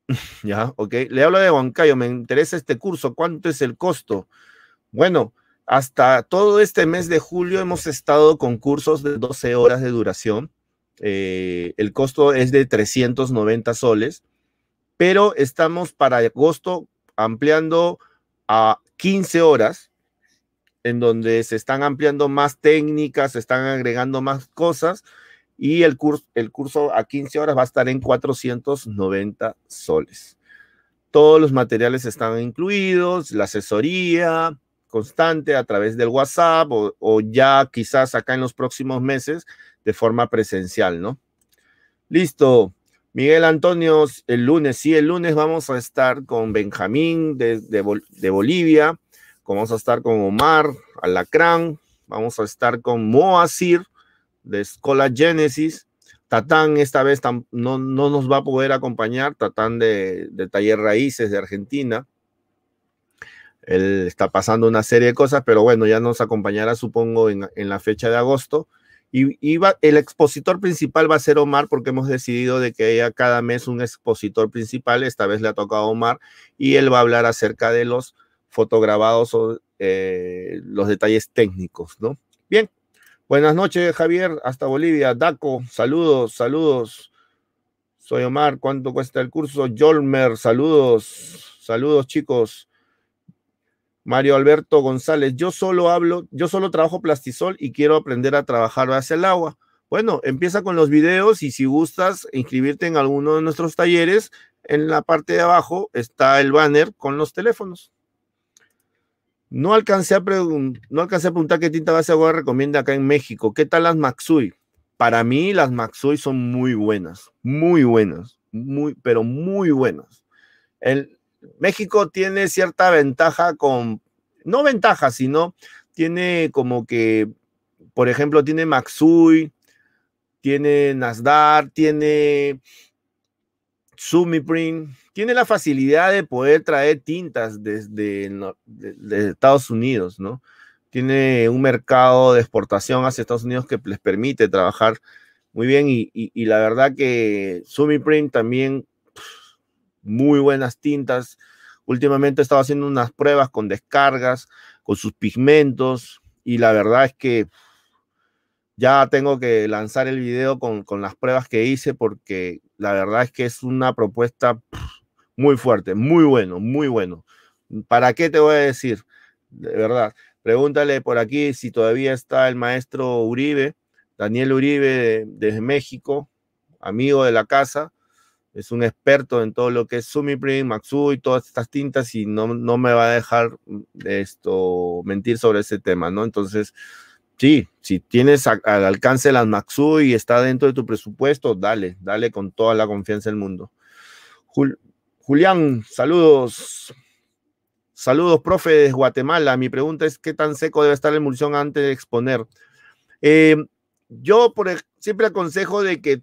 ya, ok. Le hablo de Huancayo. Me interesa este curso. ¿Cuánto es el costo? Bueno, hasta todo este mes de julio hemos estado con cursos de 12 horas de duración eh, el costo es de 390 soles, pero estamos para agosto ampliando a 15 horas, en donde se están ampliando más técnicas, se están agregando más cosas y el curso, el curso a 15 horas va a estar en 490 soles. Todos los materiales están incluidos, la asesoría constante a través del WhatsApp o ya quizás acá en los próximos meses de forma presencial, ¿no? Listo. Miguel Antonio, el lunes, sí, el lunes vamos a estar con Benjamín de, Bolivia, vamos a estar con Omar Alacrán, vamos a estar con Moasir de Escola Genesis, Tatán esta vez no, no, nos va a poder acompañar, Tatán de, Taller Raíces de Argentina. Él está pasando una serie de cosas, pero bueno, ya nos acompañará supongo en la fecha de agosto. Y, el expositor principal va a ser Omar porque hemos decidido de que haya cada mes un expositor principal. Esta vez le ha tocado a Omar y él va a hablar acerca de los fotograbados o eh, los detalles técnicos, ¿no? Bien, buenas noches Javier, hasta Bolivia. Daco, saludos, saludos. Soy Omar, ¿cuánto cuesta el curso? Yolmer saludos, saludos chicos. Mario Alberto González, yo solo hablo, yo solo trabajo plastisol y quiero aprender a trabajar hacia el agua. Bueno, empieza con los videos y si gustas inscribirte en alguno de nuestros talleres, en la parte de abajo está el banner con los teléfonos. No alcancé a, no alcancé a preguntar qué tinta base agua recomienda acá en México. ¿Qué tal las Maxui? Para mí las Maxui son muy buenas, muy buenas, muy, pero muy buenas. El, México tiene cierta ventaja con, no ventaja, sino tiene como que, por ejemplo, tiene Maxui, tiene Nasdaq, tiene Sumiprint, tiene la facilidad de poder traer tintas desde, Estados Unidos, ¿no? Tiene un mercado de exportación hacia Estados Unidos que les permite trabajar muy bien y, y la verdad que Sumiprint también muy buenas tintas. Últimamente estaba haciendo unas pruebas con descargas, con sus pigmentos, y la verdad es que ya tengo que lanzar el video con, las pruebas que hice porque la verdad es que es una propuesta muy fuerte, muy bueno, muy bueno. ¿Para qué te voy a decir? De verdad. Pregúntale por aquí si todavía está el maestro Uribe, Daniel Uribe desde México, amigo de la casa es un experto en todo lo que es Sumiprint, Maxu y todas estas tintas y no, no me va a dejar mm, esto mentir sobre ese tema, ¿no? Entonces, sí, si tienes al alcance las Maxu y está dentro de tu presupuesto, dale, dale con toda la confianza del mundo. Julián, saludos. Saludos, profe, de Guatemala. Mi pregunta es, ¿qué tan seco debe estar la emulsión antes de exponer? Eh, yo por, siempre aconsejo de que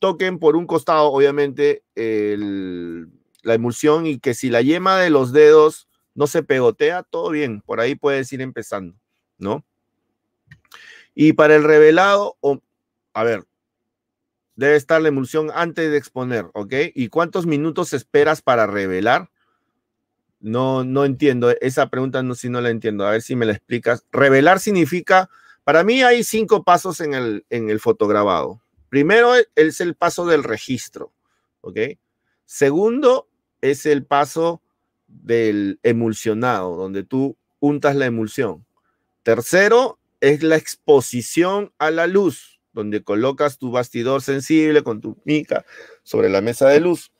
toquen por un costado, obviamente, la emulsión y que si la yema de los dedos no se pegotea, todo bien, por ahí puedes ir empezando, ¿no? Y para el revelado, o a ver, debe estar la emulsión antes de exponer, ¿ok? ¿Y cuántos minutos esperas para revelar? No, no entiendo, e, esa pregunta no, si no la entiendo, a ver si me la explicas. Revelar significa, para mí hay cinco pasos en el, en el fotograbado. Primero es el paso del registro, ¿ok? Segundo es el paso del emulsionado, donde tú untas la emulsión. Tercero es la exposición a la luz, donde colocas tu bastidor sensible con tu mica sobre la mesa de luz.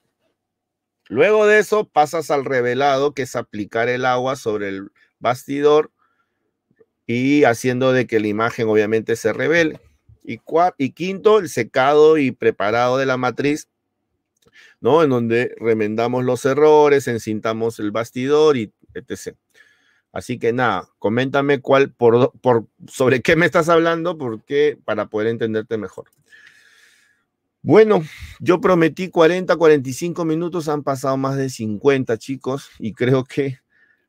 Luego de eso pasas al revelado, que es aplicar el agua sobre el bastidor y haciendo de que la imagen obviamente se revele. Y, y quinto, el secado y preparado de la matriz, ¿no? En donde remendamos los errores, encintamos el bastidor y etc. Así que nada, coméntame cuál, por, por, sobre qué me estás hablando, porque para poder entenderte mejor. Bueno, yo prometí 40, 45 minutos, han pasado más de 50, chicos, y creo que,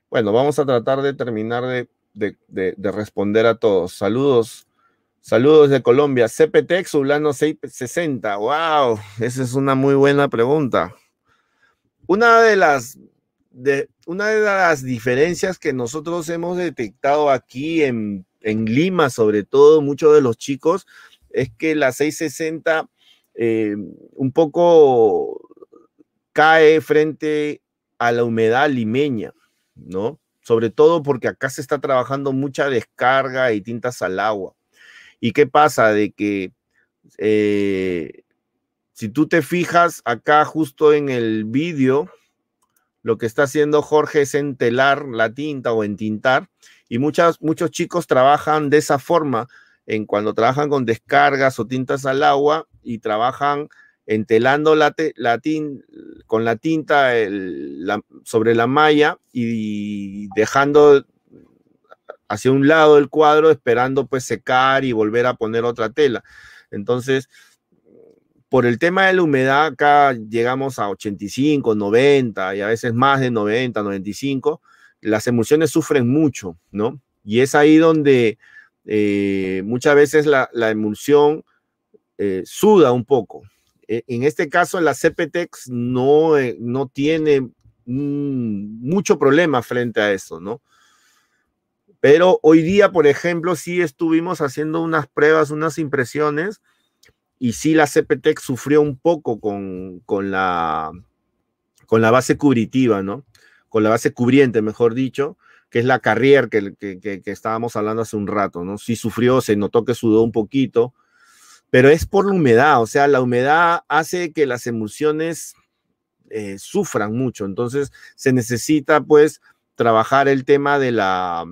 bueno, vamos a tratar de terminar de responder a todos. Saludos, Saludos de Colombia. cptx Sublano 660. ¡Wow! Esa es una muy buena pregunta. Una de las, de, una de las diferencias que nosotros hemos detectado aquí en, Lima, sobre todo muchos de los chicos, es que la 660 eh, un poco cae frente a la humedad limeña, ¿no? Sobre todo porque acá se está trabajando mucha descarga y tintas al agua. ¿Y qué pasa? De que eh, si tú te fijas acá justo en el vídeo, lo que está haciendo Jorge es entelar la tinta o entintar y muchas, muchos chicos trabajan de esa forma en cuando trabajan con descargas o tintas al agua y trabajan entelando la, la con la tinta sobre la malla y dejando hacia un lado del cuadro esperando pues secar y volver a poner otra tela. Entonces, por el tema de la humedad, acá llegamos a 85, 90 y a veces más de 90, 95, las emulsiones sufren mucho, ¿no? Y es ahí donde eh, muchas veces la, emulsión eh, suda un poco. E, en este caso, la CPTEX no, eh, no tiene mucho problema frente a eso, ¿no? Pero hoy día, por ejemplo, sí estuvimos haciendo unas pruebas, unas impresiones, y sí la CPTEC sufrió un poco con, con, la, con la base cubritiva, ¿no? Con la base cubriente, mejor dicho, que es la carrier que, que, estábamos hablando hace un rato, ¿no? Sí sufrió, se notó que sudó un poquito, pero es por la humedad, o sea, la humedad hace que las emulsiones eh, sufran mucho, entonces se necesita pues trabajar el tema de la,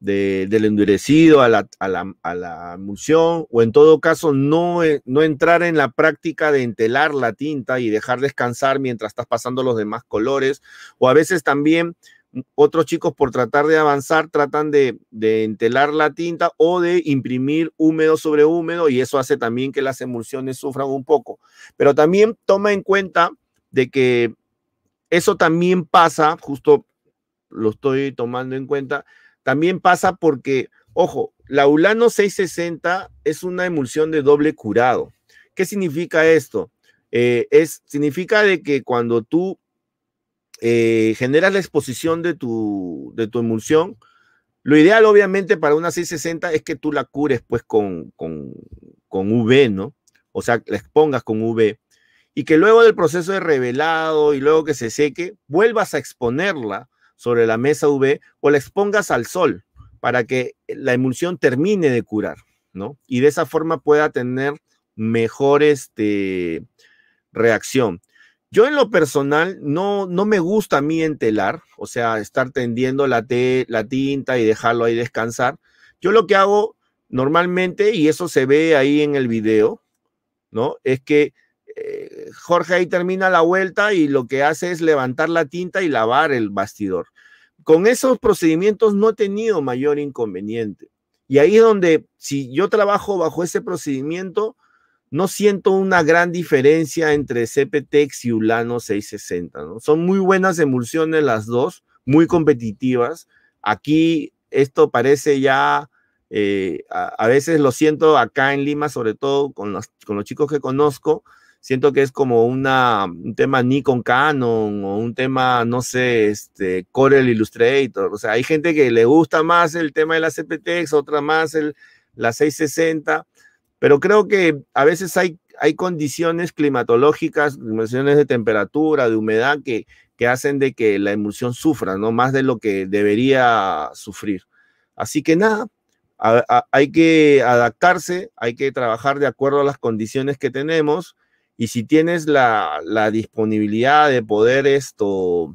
del endurecido a la, a, la, emulsión, o en todo caso no, eh, no entrar en la práctica de entelar la tinta y dejar descansar mientras estás pasando los demás colores, o a veces también mm, otros chicos por tratar de avanzar tratan de, de, entelar la tinta o de imprimir húmedo sobre húmedo y eso hace también que las emulsiones sufran un poco. Pero también toma en cuenta de que eso también pasa, justo lo estoy tomando en cuenta, también pasa porque, ojo, la Ulano 660 es una emulsión de doble curado. ¿Qué significa esto? Eh, es, significa de que cuando tú eh, generas la exposición de tu, de tu emulsión, lo ideal obviamente para una 660 es que tú la cures pues con, con, con UV, ¿no? O sea, la expongas con V y que luego del proceso de revelado y luego que se seque, vuelvas a exponerla sobre la mesa UV o la expongas al sol para que la emulsión termine de curar, ¿no? Y de esa forma pueda tener mejor este, reacción. Yo en lo personal no, no me gusta a mí entelar, o sea, estar tendiendo la, la tinta y dejarlo ahí descansar. Yo lo que hago normalmente, y eso se ve ahí en el video, ¿no? Es que eh, Jorge ahí termina la vuelta y lo que hace es levantar la tinta y lavar el bastidor. Con esos procedimientos no he tenido mayor inconveniente. Y ahí es donde, si yo trabajo bajo ese procedimiento, no siento una gran diferencia entre CPTEX y Ulano 660. Son muy buenas emulsiones las dos, muy competitivas. Aquí esto parece ya, eh, a, veces lo siento acá en Lima, sobre todo con con los chicos que conozco, siento que es como una, un tema Nikon Canon o un tema, no sé, este, Corel Illustrator. O sea, hay gente que le gusta más el tema de la CPTX, otra más el, la 660, pero creo que a veces hay, hay condiciones climatológicas, condiciones de temperatura, de humedad, que, que hacen de que la emulsión sufra, ¿no? Más de lo que debería sufrir. Así que nada, hay que adaptarse, hay que trabajar de acuerdo a las condiciones que tenemos y si tienes la, disponibilidad de poder esto,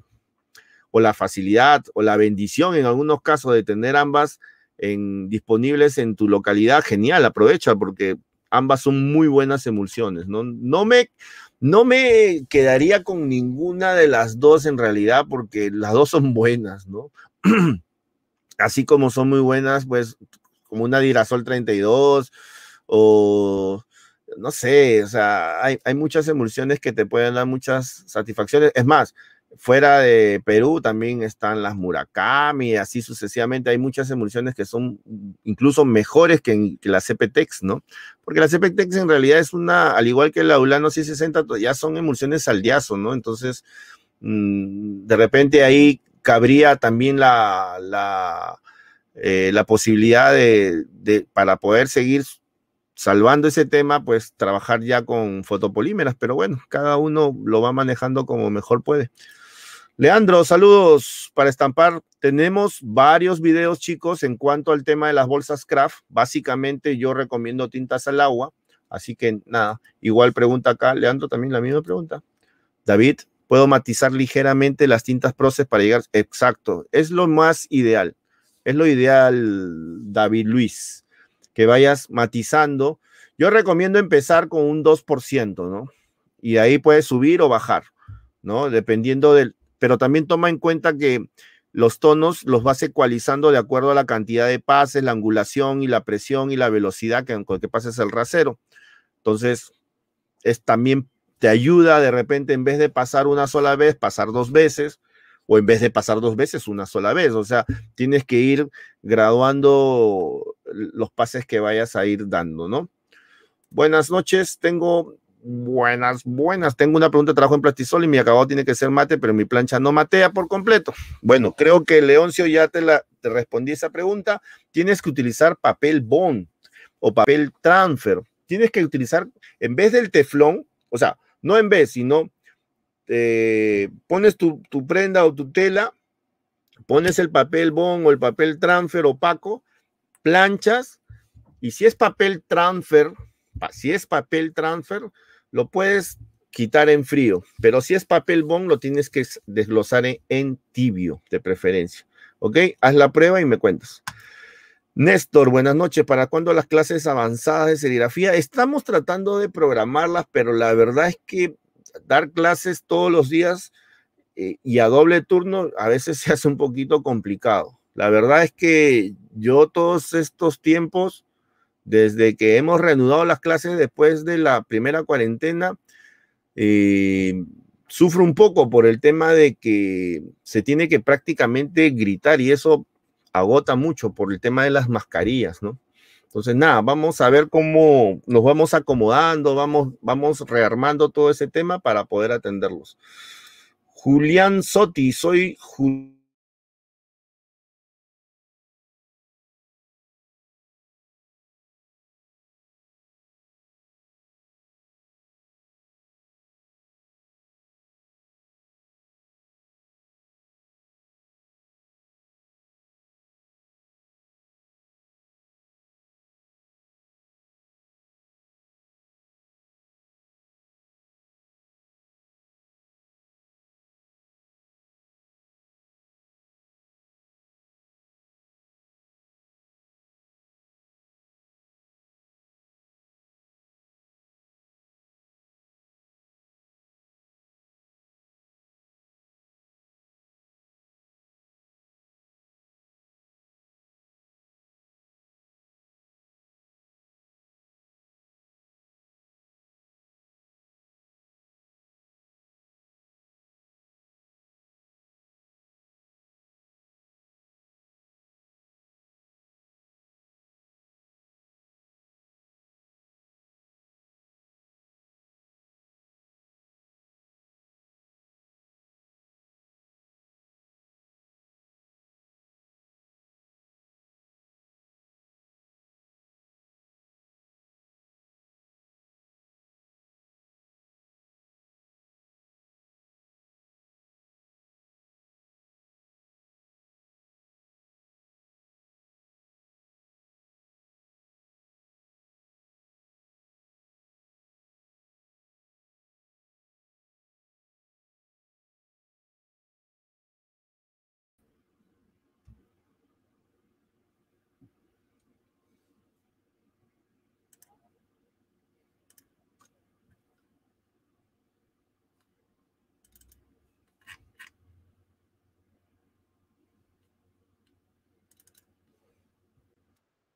o la facilidad, o la bendición en algunos casos de tener ambas disponibles en tu localidad, genial, aprovecha porque ambas son muy buenas emulsiones. No, no, me, no me quedaría con ninguna de las dos en realidad porque las dos son buenas, ¿no? Así como son muy buenas, pues como una Dirasol 32 o no sé, o sea, hay, muchas emulsiones que te pueden dar muchas satisfacciones. Es más, fuera de Perú también están las Murakami, así sucesivamente. Hay muchas emulsiones que son incluso mejores que, las que CPTEX, ¿no? Porque la CPTEX en realidad es una, al igual que la Ulano 660, ya son emulsiones al ¿no? Entonces, mm, de repente ahí cabría también la, la, eh, la posibilidad de, de, para poder seguir salvando ese tema, pues trabajar ya con fotopolímeras, pero bueno, cada uno lo va manejando como mejor puede. Leandro, saludos para estampar. Tenemos varios videos, chicos, en cuanto al tema de las bolsas craft. Básicamente yo recomiendo tintas al agua, así que nada, igual pregunta acá, Leandro también la misma pregunta. David, ¿puedo matizar ligeramente las tintas Proces para llegar? Exacto, es lo más ideal. Es lo ideal, David Luis que vayas matizando. Yo recomiendo empezar con un 2%, ¿no? Y ahí puedes subir o bajar, ¿no? Dependiendo del... Pero también toma en cuenta que los tonos los vas ecualizando de acuerdo a la cantidad de pases, la angulación y la presión y la velocidad que, con que pases el rasero. Entonces, es también te ayuda de repente en vez de pasar una sola vez, pasar dos veces, o en vez de pasar dos veces, una sola vez. O sea, tienes que ir graduando los pases que vayas a ir dando, ¿no? Buenas noches, tengo buenas, buenas. Tengo una pregunta trabajo en Plastisol y mi acabado tiene que ser mate, pero mi plancha no matea por completo. Bueno, creo que Leoncio ya te, la, respondí esa pregunta. Tienes que utilizar papel bond o papel transfer. Tienes que utilizar, en vez del teflón, o sea, no en vez, sino eh, pones tu, tu prenda o tu tela, pones el papel bond o el papel transfer opaco planchas y si es papel transfer, si es papel transfer, lo puedes quitar en frío, pero si es papel bond, lo tienes que desglosar e-, en, tibio, de preferencia. ¿Ok? Haz la prueba y me cuentas. Néstor, buenas noches. ¿Para cuándo las clases avanzadas de serigrafía? Estamos tratando de programarlas, pero la verdad es que dar clases todos los días eh, y a doble turno a veces se hace un poquito complicado. La verdad es que yo todos estos tiempos, desde que hemos reanudado las clases después de la primera cuarentena, eh, sufro un poco por el tema de que se tiene que prácticamente gritar y eso agota mucho por el tema de las mascarillas, ¿no? Entonces, nada, vamos a ver cómo nos vamos acomodando, vamos, vamos rearmando todo ese tema para poder atenderlos. Julián Sotti, soy Julián.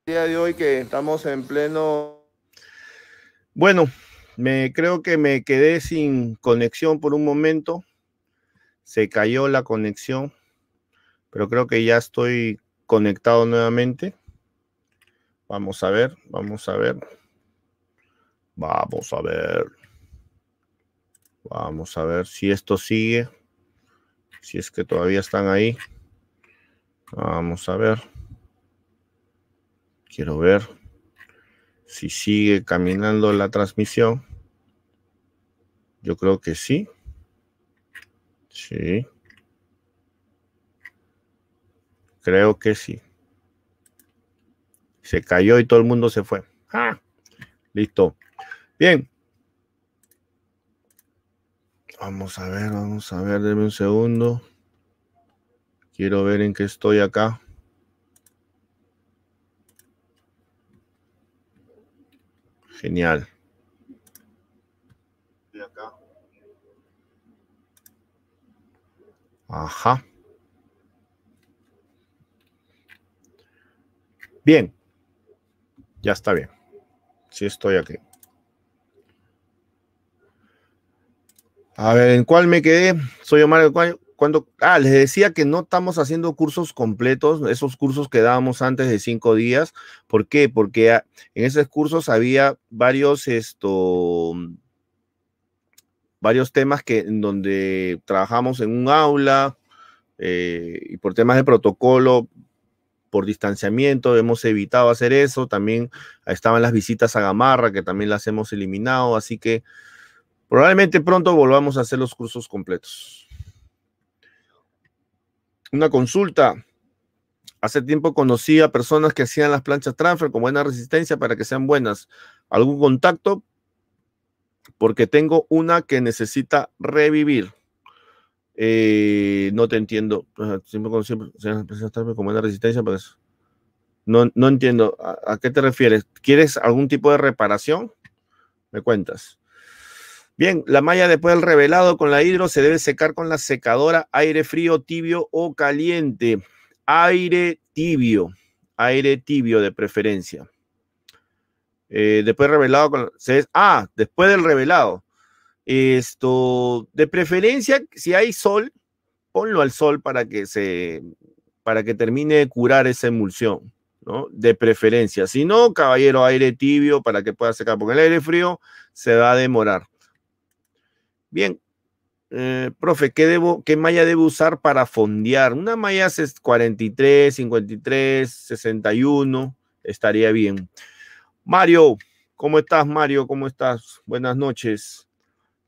día de hoy que estamos en pleno... Bueno, me creo que me quedé sin conexión por un momento. Se cayó la conexión, pero creo que ya estoy conectado nuevamente. Vamos a ver, vamos a ver. Vamos a ver. Vamos a ver si esto sigue. Si es que todavía están ahí. Vamos a ver. Quiero ver si sigue caminando la transmisión. Yo creo que sí. Sí. Creo que sí. Se cayó y todo el mundo se fue. ¡Ah! Listo. Bien. Vamos a ver, vamos a ver, denme un segundo. Quiero ver en qué estoy acá. Genial. De acá. Ajá. Bien. Ya está bien. Sí estoy aquí. A ver, ¿en cuál me quedé? Soy Omar del Cuello cuando, ah, les decía que no estamos haciendo cursos completos, esos cursos que dábamos antes de cinco días. ¿Por qué? Porque ah, en esos cursos había varios, esto, varios temas que, en donde trabajamos en un aula eh, y por temas de protocolo, por distanciamiento, hemos evitado hacer eso. También estaban las visitas a Gamarra, que también las hemos eliminado. Así que probablemente pronto volvamos a hacer los cursos completos una consulta. Hace tiempo conocí a personas que hacían las planchas transfer con buena resistencia para que sean buenas. ¿Algún contacto? Porque tengo una que necesita revivir. Eh, no te entiendo. Siempre conocí a con buena resistencia para pues, No, no entiendo. ¿A qué te refieres? ¿Quieres algún tipo de reparación? Me cuentas. Bien, la malla después del revelado con la hidro se debe secar con la secadora aire frío, tibio o caliente. Aire tibio, aire tibio de preferencia. Eh, después revelado con ah, después del revelado. Esto, de preferencia, si hay sol, ponlo al sol para que se para que termine de curar esa emulsión, ¿no? De preferencia. Si no, caballero, aire tibio para que pueda secar, porque el aire frío se va a demorar. Bien, eh, profe, ¿qué, debo, ¿qué malla debo usar para fondear? Una malla 43, 53, 61, estaría bien. Mario, ¿cómo estás, Mario? ¿Cómo estás? Buenas noches.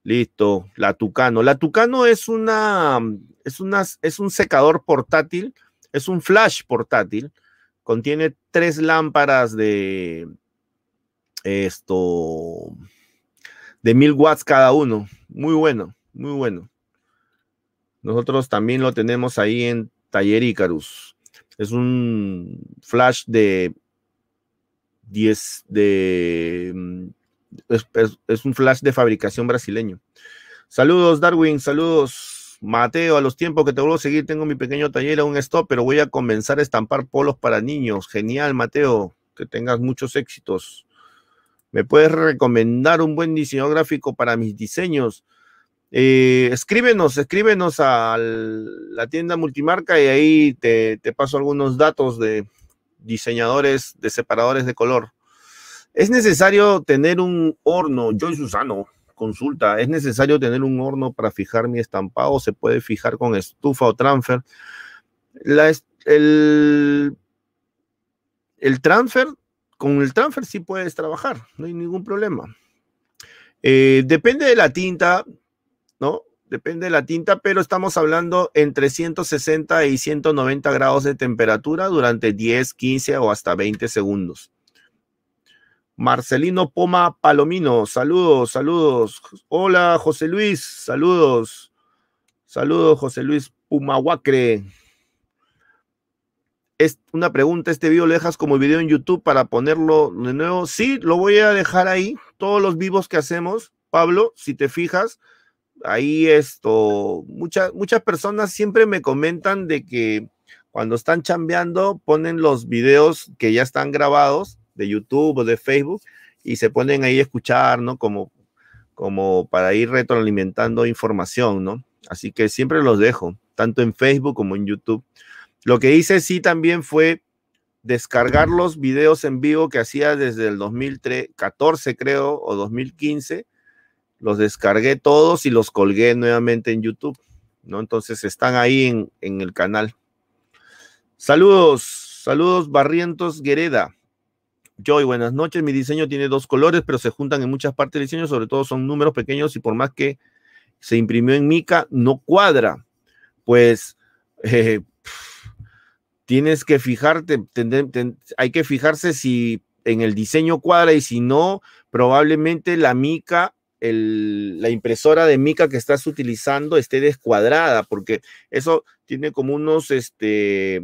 Listo, la Tucano. La Tucano es una, es una, es un secador portátil, es un flash portátil, contiene tres lámparas de esto, de mil watts cada uno muy bueno, muy bueno. Nosotros también lo tenemos ahí en Taller Icarus. Es un flash de 10 de mm, es, es, un flash de fabricación brasileño. Saludos, Darwin, saludos, Mateo. A los tiempos que te vuelvo a seguir, tengo mi pequeño taller a un stop, pero voy a comenzar a estampar polos para niños. Genial, Mateo, que tengas muchos éxitos. ¿Me puedes recomendar un buen diseño gráfico para mis diseños? Eh, escríbenos, escríbenos a la tienda multimarca y ahí te, paso algunos datos de diseñadores de separadores de color. Es necesario tener un horno, y Susano, consulta, ¿es necesario tener un horno para fijar mi estampado? ¿Se puede fijar con estufa o transfer? La el transfer con el transfer sí puedes trabajar, no hay ningún problema. Eh, depende de la tinta, ¿no? Depende de la tinta, pero estamos hablando entre 160 y 190 grados de temperatura durante 10, 15 o hasta 20 segundos. Marcelino Poma Palomino, saludos, saludos. Hola, José Luis, saludos. Saludos, José Luis Pumahuacre es una pregunta, ¿este video lo dejas como video en YouTube para ponerlo de nuevo? Sí, lo voy a dejar ahí. Todos los vivos que hacemos, Pablo, si te fijas, ahí esto, muchas, muchas personas siempre me comentan de que cuando están chambeando ponen los videos que ya están grabados de YouTube o de Facebook y se ponen ahí a escuchar, ¿no? Como, como para ir retroalimentando información, ¿no? Así que siempre los dejo, tanto en Facebook como en YouTube. Lo que hice sí también fue descargar los videos en vivo que hacía desde el 2014, creo, o 2015. Los descargué todos y los colgué nuevamente en YouTube, ¿no? Entonces están ahí en, el canal. Saludos, saludos Barrientos Guereda. Joy, buenas noches. Mi diseño tiene dos colores, pero se juntan en muchas partes del diseño, sobre todo son números pequeños y por más que se imprimió en mica, no cuadra. Pues eh, tienes que fijarte, hay que fijarse si en el diseño cuadra y si no, probablemente la mica, el, la impresora de mica que estás utilizando esté descuadrada, porque eso tiene como unos este,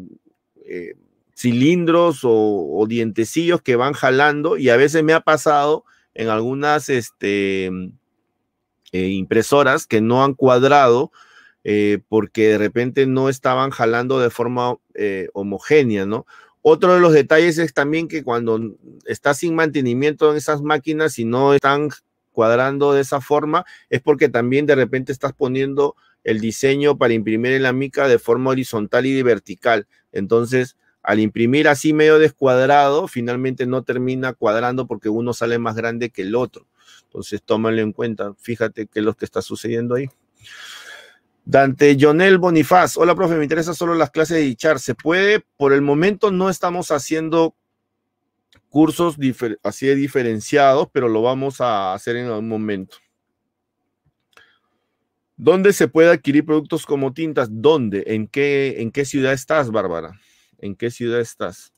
eh, cilindros o, dientecillos que van jalando y a veces me ha pasado en algunas este, eh, impresoras que no han cuadrado eh, porque de repente no estaban jalando de forma eh, homogénea, ¿no? Otro de los detalles es también que cuando está sin mantenimiento en esas máquinas y no están cuadrando de esa forma, es porque también de repente estás poniendo el diseño para imprimir en la mica de forma horizontal y vertical. Entonces, al imprimir así medio descuadrado, finalmente no termina cuadrando porque uno sale más grande que el otro. Entonces, tómalo en cuenta. Fíjate qué es lo que está sucediendo ahí. Dante Jonel Bonifaz, hola profe, me interesa solo las clases de dichar. ¿Se puede? Por el momento no estamos haciendo cursos así de diferenciados, pero lo vamos a hacer en algún momento. ¿Dónde se puede adquirir productos como tintas? ¿Dónde? ¿En qué, en qué ciudad estás, Bárbara? ¿En qué ciudad estás?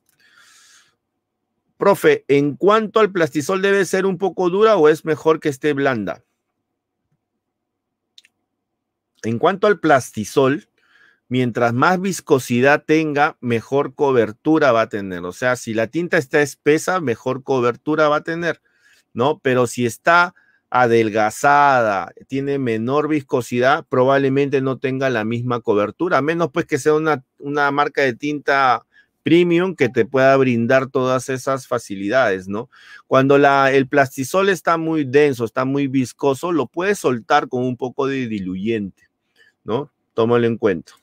Profe, en cuanto al plastisol, ¿debe ser un poco dura o es mejor que esté blanda? En cuanto al plastisol, mientras más viscosidad tenga, mejor cobertura va a tener. O sea, si la tinta está espesa, mejor cobertura va a tener, ¿no? Pero si está adelgazada, tiene menor viscosidad, probablemente no tenga la misma cobertura, a menos pues que sea una, una marca de tinta premium que te pueda brindar todas esas facilidades, ¿no? Cuando la, el plastisol está muy denso, está muy viscoso, lo puedes soltar con un poco de diluyente. ¿no? Tómalo en cuenta.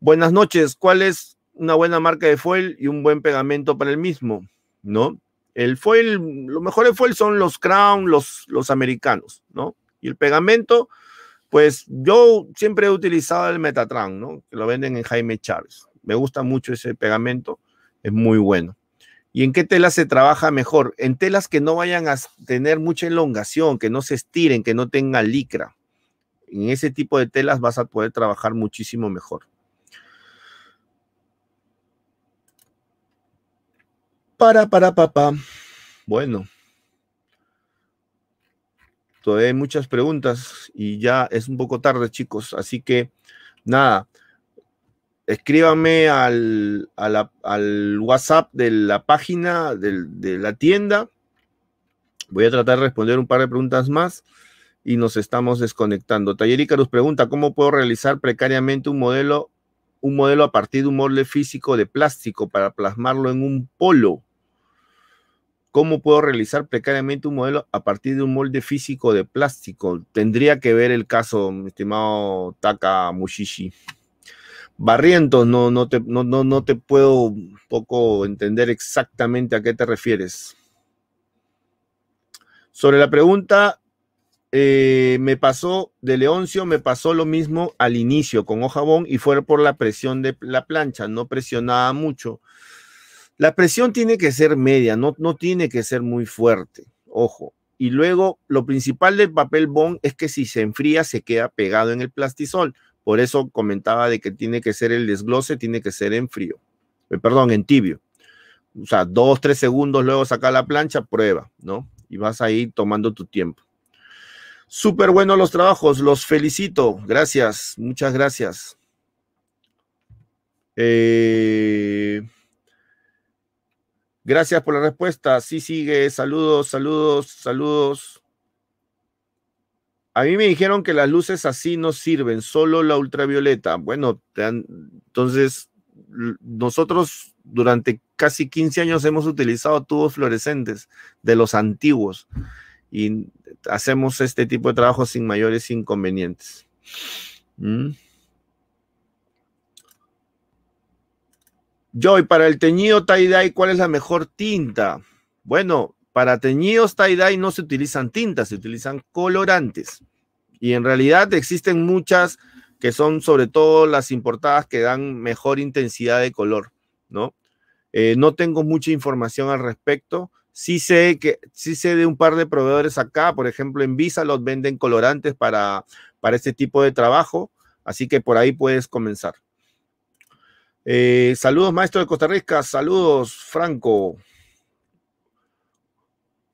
Buenas noches, ¿cuál es una buena marca de foil y un buen pegamento para el mismo? ¿No? El foil, lo mejor de foil son los crown, los, los americanos, ¿no? Y el pegamento, pues yo siempre he utilizado el Metatran, ¿no? Que lo venden en Jaime Chávez. Me gusta mucho ese pegamento, es muy bueno. ¿Y en qué telas se trabaja mejor? En telas que no vayan a tener mucha elongación, que no se estiren, que no tengan licra, en ese tipo de telas vas a poder trabajar muchísimo mejor. Para, para, papá. Bueno. Todavía hay muchas preguntas y ya es un poco tarde, chicos. Así que, nada, escríbame al, WhatsApp de la página de la tienda. Voy a tratar de responder un par de preguntas más y nos estamos desconectando. ...Tallerica nos pregunta, ¿cómo puedo realizar precariamente un modelo, un modelo a partir de un molde físico de plástico para plasmarlo en un polo? ¿Cómo puedo realizar precariamente un modelo a partir de un molde físico de plástico? Tendría que ver el caso, mi estimado Taka Mushishi. Barrientos, no, no, te, no, no, te puedo poco entender exactamente a qué te refieres. Sobre la pregunta eh, me pasó, de Leoncio me pasó lo mismo al inicio con Ojabón y fue por la presión de la plancha, no presionaba mucho. La presión tiene que ser media, no, no tiene que ser muy fuerte, ojo. Y luego, lo principal del papel bon es que si se enfría, se queda pegado en el plastisol. Por eso comentaba de que tiene que ser el desglose, tiene que ser en frío, eh, perdón, en tibio. O sea, dos, tres segundos luego saca la plancha, prueba, ¿no? Y vas ahí tomando tu tiempo. Súper buenos los trabajos, los felicito. Gracias, muchas gracias. Eh, gracias por la respuesta. Sí, sigue. Saludos, saludos, saludos. A mí me dijeron que las luces así no sirven, solo la ultravioleta. Bueno, entonces nosotros durante casi 15 años hemos utilizado tubos fluorescentes de los antiguos y hacemos este tipo de trabajo sin mayores inconvenientes. yo ¿Mm? Joy, para el teñido tie-dye, ¿cuál es la mejor tinta? Bueno, para teñidos tie-dye no se utilizan tintas, se utilizan colorantes. Y en realidad existen muchas que son sobre todo las importadas que dan mejor intensidad de color, ¿no? Eh, no tengo mucha información al respecto. Sí sé, que, sé de un par de proveedores acá, por ejemplo, en Visa los venden colorantes para, para este tipo de trabajo, así que por ahí puedes comenzar. Eh, saludos, maestro de Costa Rica. Saludos, Franco.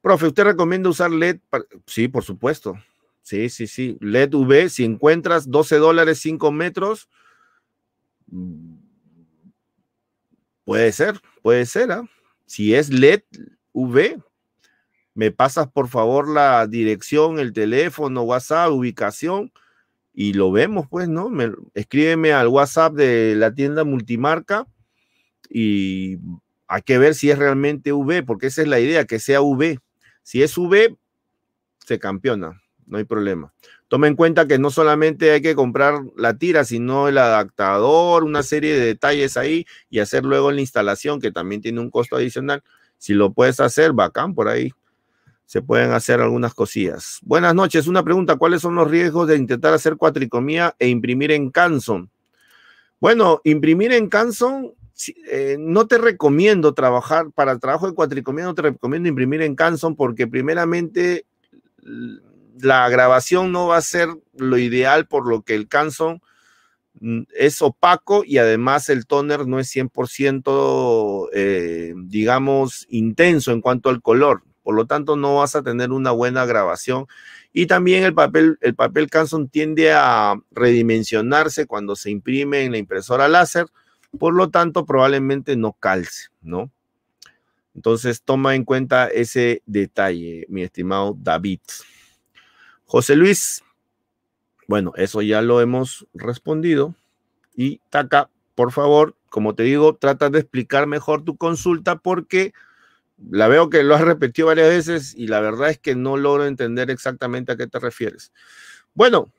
Profe, ¿usted recomienda usar LED? Sí, por supuesto. Sí, sí, sí. LED UV, si encuentras 12 dólares 5 metros, mm, puede ser, puede ser. ¿ah? Si es LED, V. Me pasas por favor la dirección, el teléfono, WhatsApp, ubicación y lo vemos, pues, ¿no? Me, escríbeme al WhatsApp de la tienda multimarca y hay que ver si es realmente V, porque esa es la idea, que sea V. Si es V, se campeona, no hay problema. Toma en cuenta que no solamente hay que comprar la tira, sino el adaptador, una serie de detalles ahí y hacer luego la instalación, que también tiene un costo adicional. Si lo puedes hacer, bacán, por ahí se pueden hacer algunas cosillas. Buenas noches, una pregunta, ¿cuáles son los riesgos de intentar hacer cuatricomía e imprimir en Canson? Bueno, imprimir en Canson, eh, no te recomiendo trabajar, para el trabajo de cuatricomía no te recomiendo imprimir en Canson porque primeramente la grabación no va a ser lo ideal por lo que el Canson Mm, es opaco y además el toner no es 100%, eh, digamos, intenso en cuanto al color. Por lo tanto, no vas a tener una buena grabación. Y también el papel, el papel Canson tiende a redimensionarse cuando se imprime en la impresora láser. Por lo tanto, probablemente no calce, ¿no? Entonces, toma en cuenta ese detalle, mi estimado David. José Luis, bueno, eso ya lo hemos respondido. Y Taca, por favor, como te digo, trata de explicar mejor tu consulta porque la veo que lo has repetido varias veces y la verdad es que no logro entender exactamente a qué te refieres. Bueno,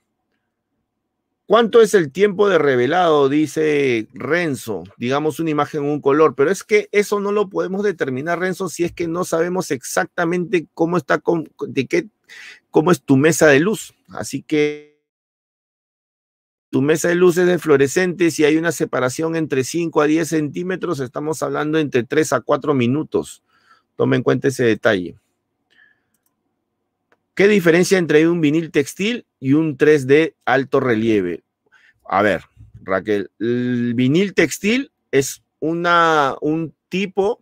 ¿cuánto es el tiempo de revelado? Dice Renzo, digamos una imagen, un color, pero es que eso no lo podemos determinar, Renzo, si es que no sabemos exactamente cómo está, de qué, cómo es tu mesa de luz. Así que tu mesa de luces de fluorescente, y hay una separación entre 5 a 10 centímetros, estamos hablando entre 3 a 4 minutos. Tome en cuenta ese detalle. ¿Qué diferencia entre un vinil textil y un 3D alto relieve? A ver, Raquel, el vinil textil es una, un tipo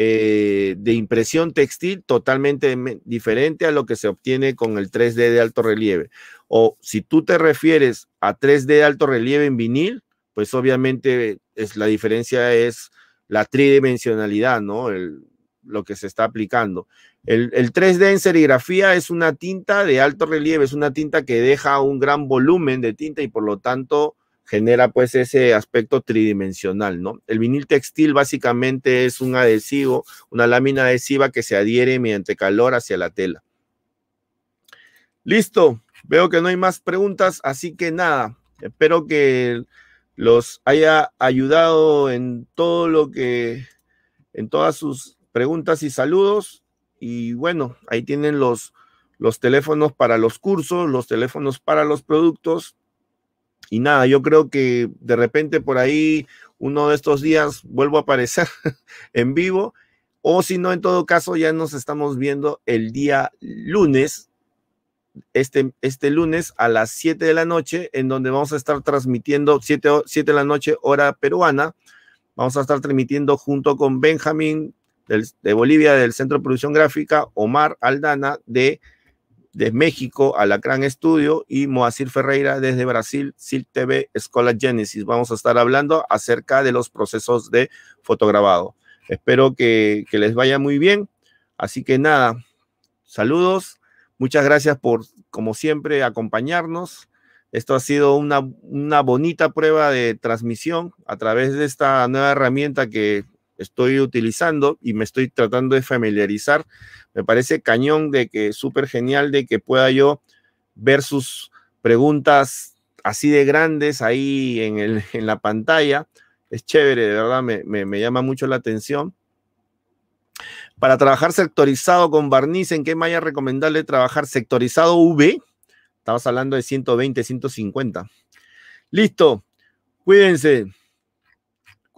eh, de impresión textil totalmente diferente a lo que se obtiene con el 3D de alto relieve. O si tú te refieres a 3D de alto relieve en vinil, pues obviamente es, la diferencia es la tridimensionalidad, ¿no? El, lo que se está aplicando. El, el, 3D en serigrafía es una tinta de alto relieve, es una tinta que deja un gran volumen de tinta y por lo tanto genera pues ese aspecto tridimensional, ¿no? El vinil textil básicamente es un adhesivo, una lámina adhesiva que se adhiere mediante calor hacia la tela. Listo, veo que no hay más preguntas, así que nada, espero que los haya ayudado en todo lo que, en todas sus preguntas y saludos. Y bueno, ahí tienen los, los teléfonos para los cursos, los teléfonos para los productos y nada, yo creo que de repente por ahí uno de estos días vuelvo a aparecer en vivo. O si no, en todo caso, ya nos estamos viendo el día lunes, este, este lunes a las 7 de la noche, en donde vamos a estar transmitiendo 7, de la noche, hora peruana. Vamos a estar transmitiendo junto con Benjamín de Bolivia, del Centro de Producción Gráfica, Omar Aldana de de México, Alacrán Studio y Moacir Ferreira desde Brasil, SIL TV Escola Genesis. Vamos a estar hablando acerca de los procesos de fotograbado. Espero que, les vaya muy bien. Así que nada, saludos. Muchas gracias por, como siempre, acompañarnos. Esto ha sido una, una bonita prueba de transmisión a través de esta nueva herramienta que estoy utilizando y me estoy tratando de familiarizar. Me parece cañón de que súper genial de que pueda yo ver sus preguntas así de grandes ahí en, la pantalla. Es chévere, de verdad, me, llama mucho la atención. Para trabajar sectorizado con barniz, ¿en qué malla recomendarle trabajar sectorizado V? Estabas hablando de 120, 150. Listo, cuídense.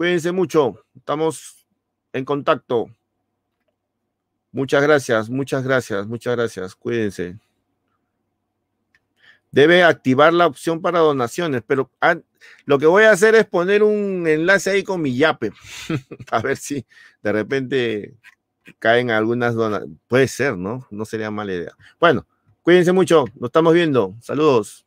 Cuídense mucho, estamos en contacto. Muchas gracias, muchas gracias, muchas gracias. Cuídense. Debe activar la opción para donaciones, pero lo que voy a hacer es poner un enlace ahí con mi yape, a ver si de repente caen algunas donaciones. Puede ser, ¿no? No sería mala idea. Bueno, cuídense mucho, nos estamos viendo. Saludos.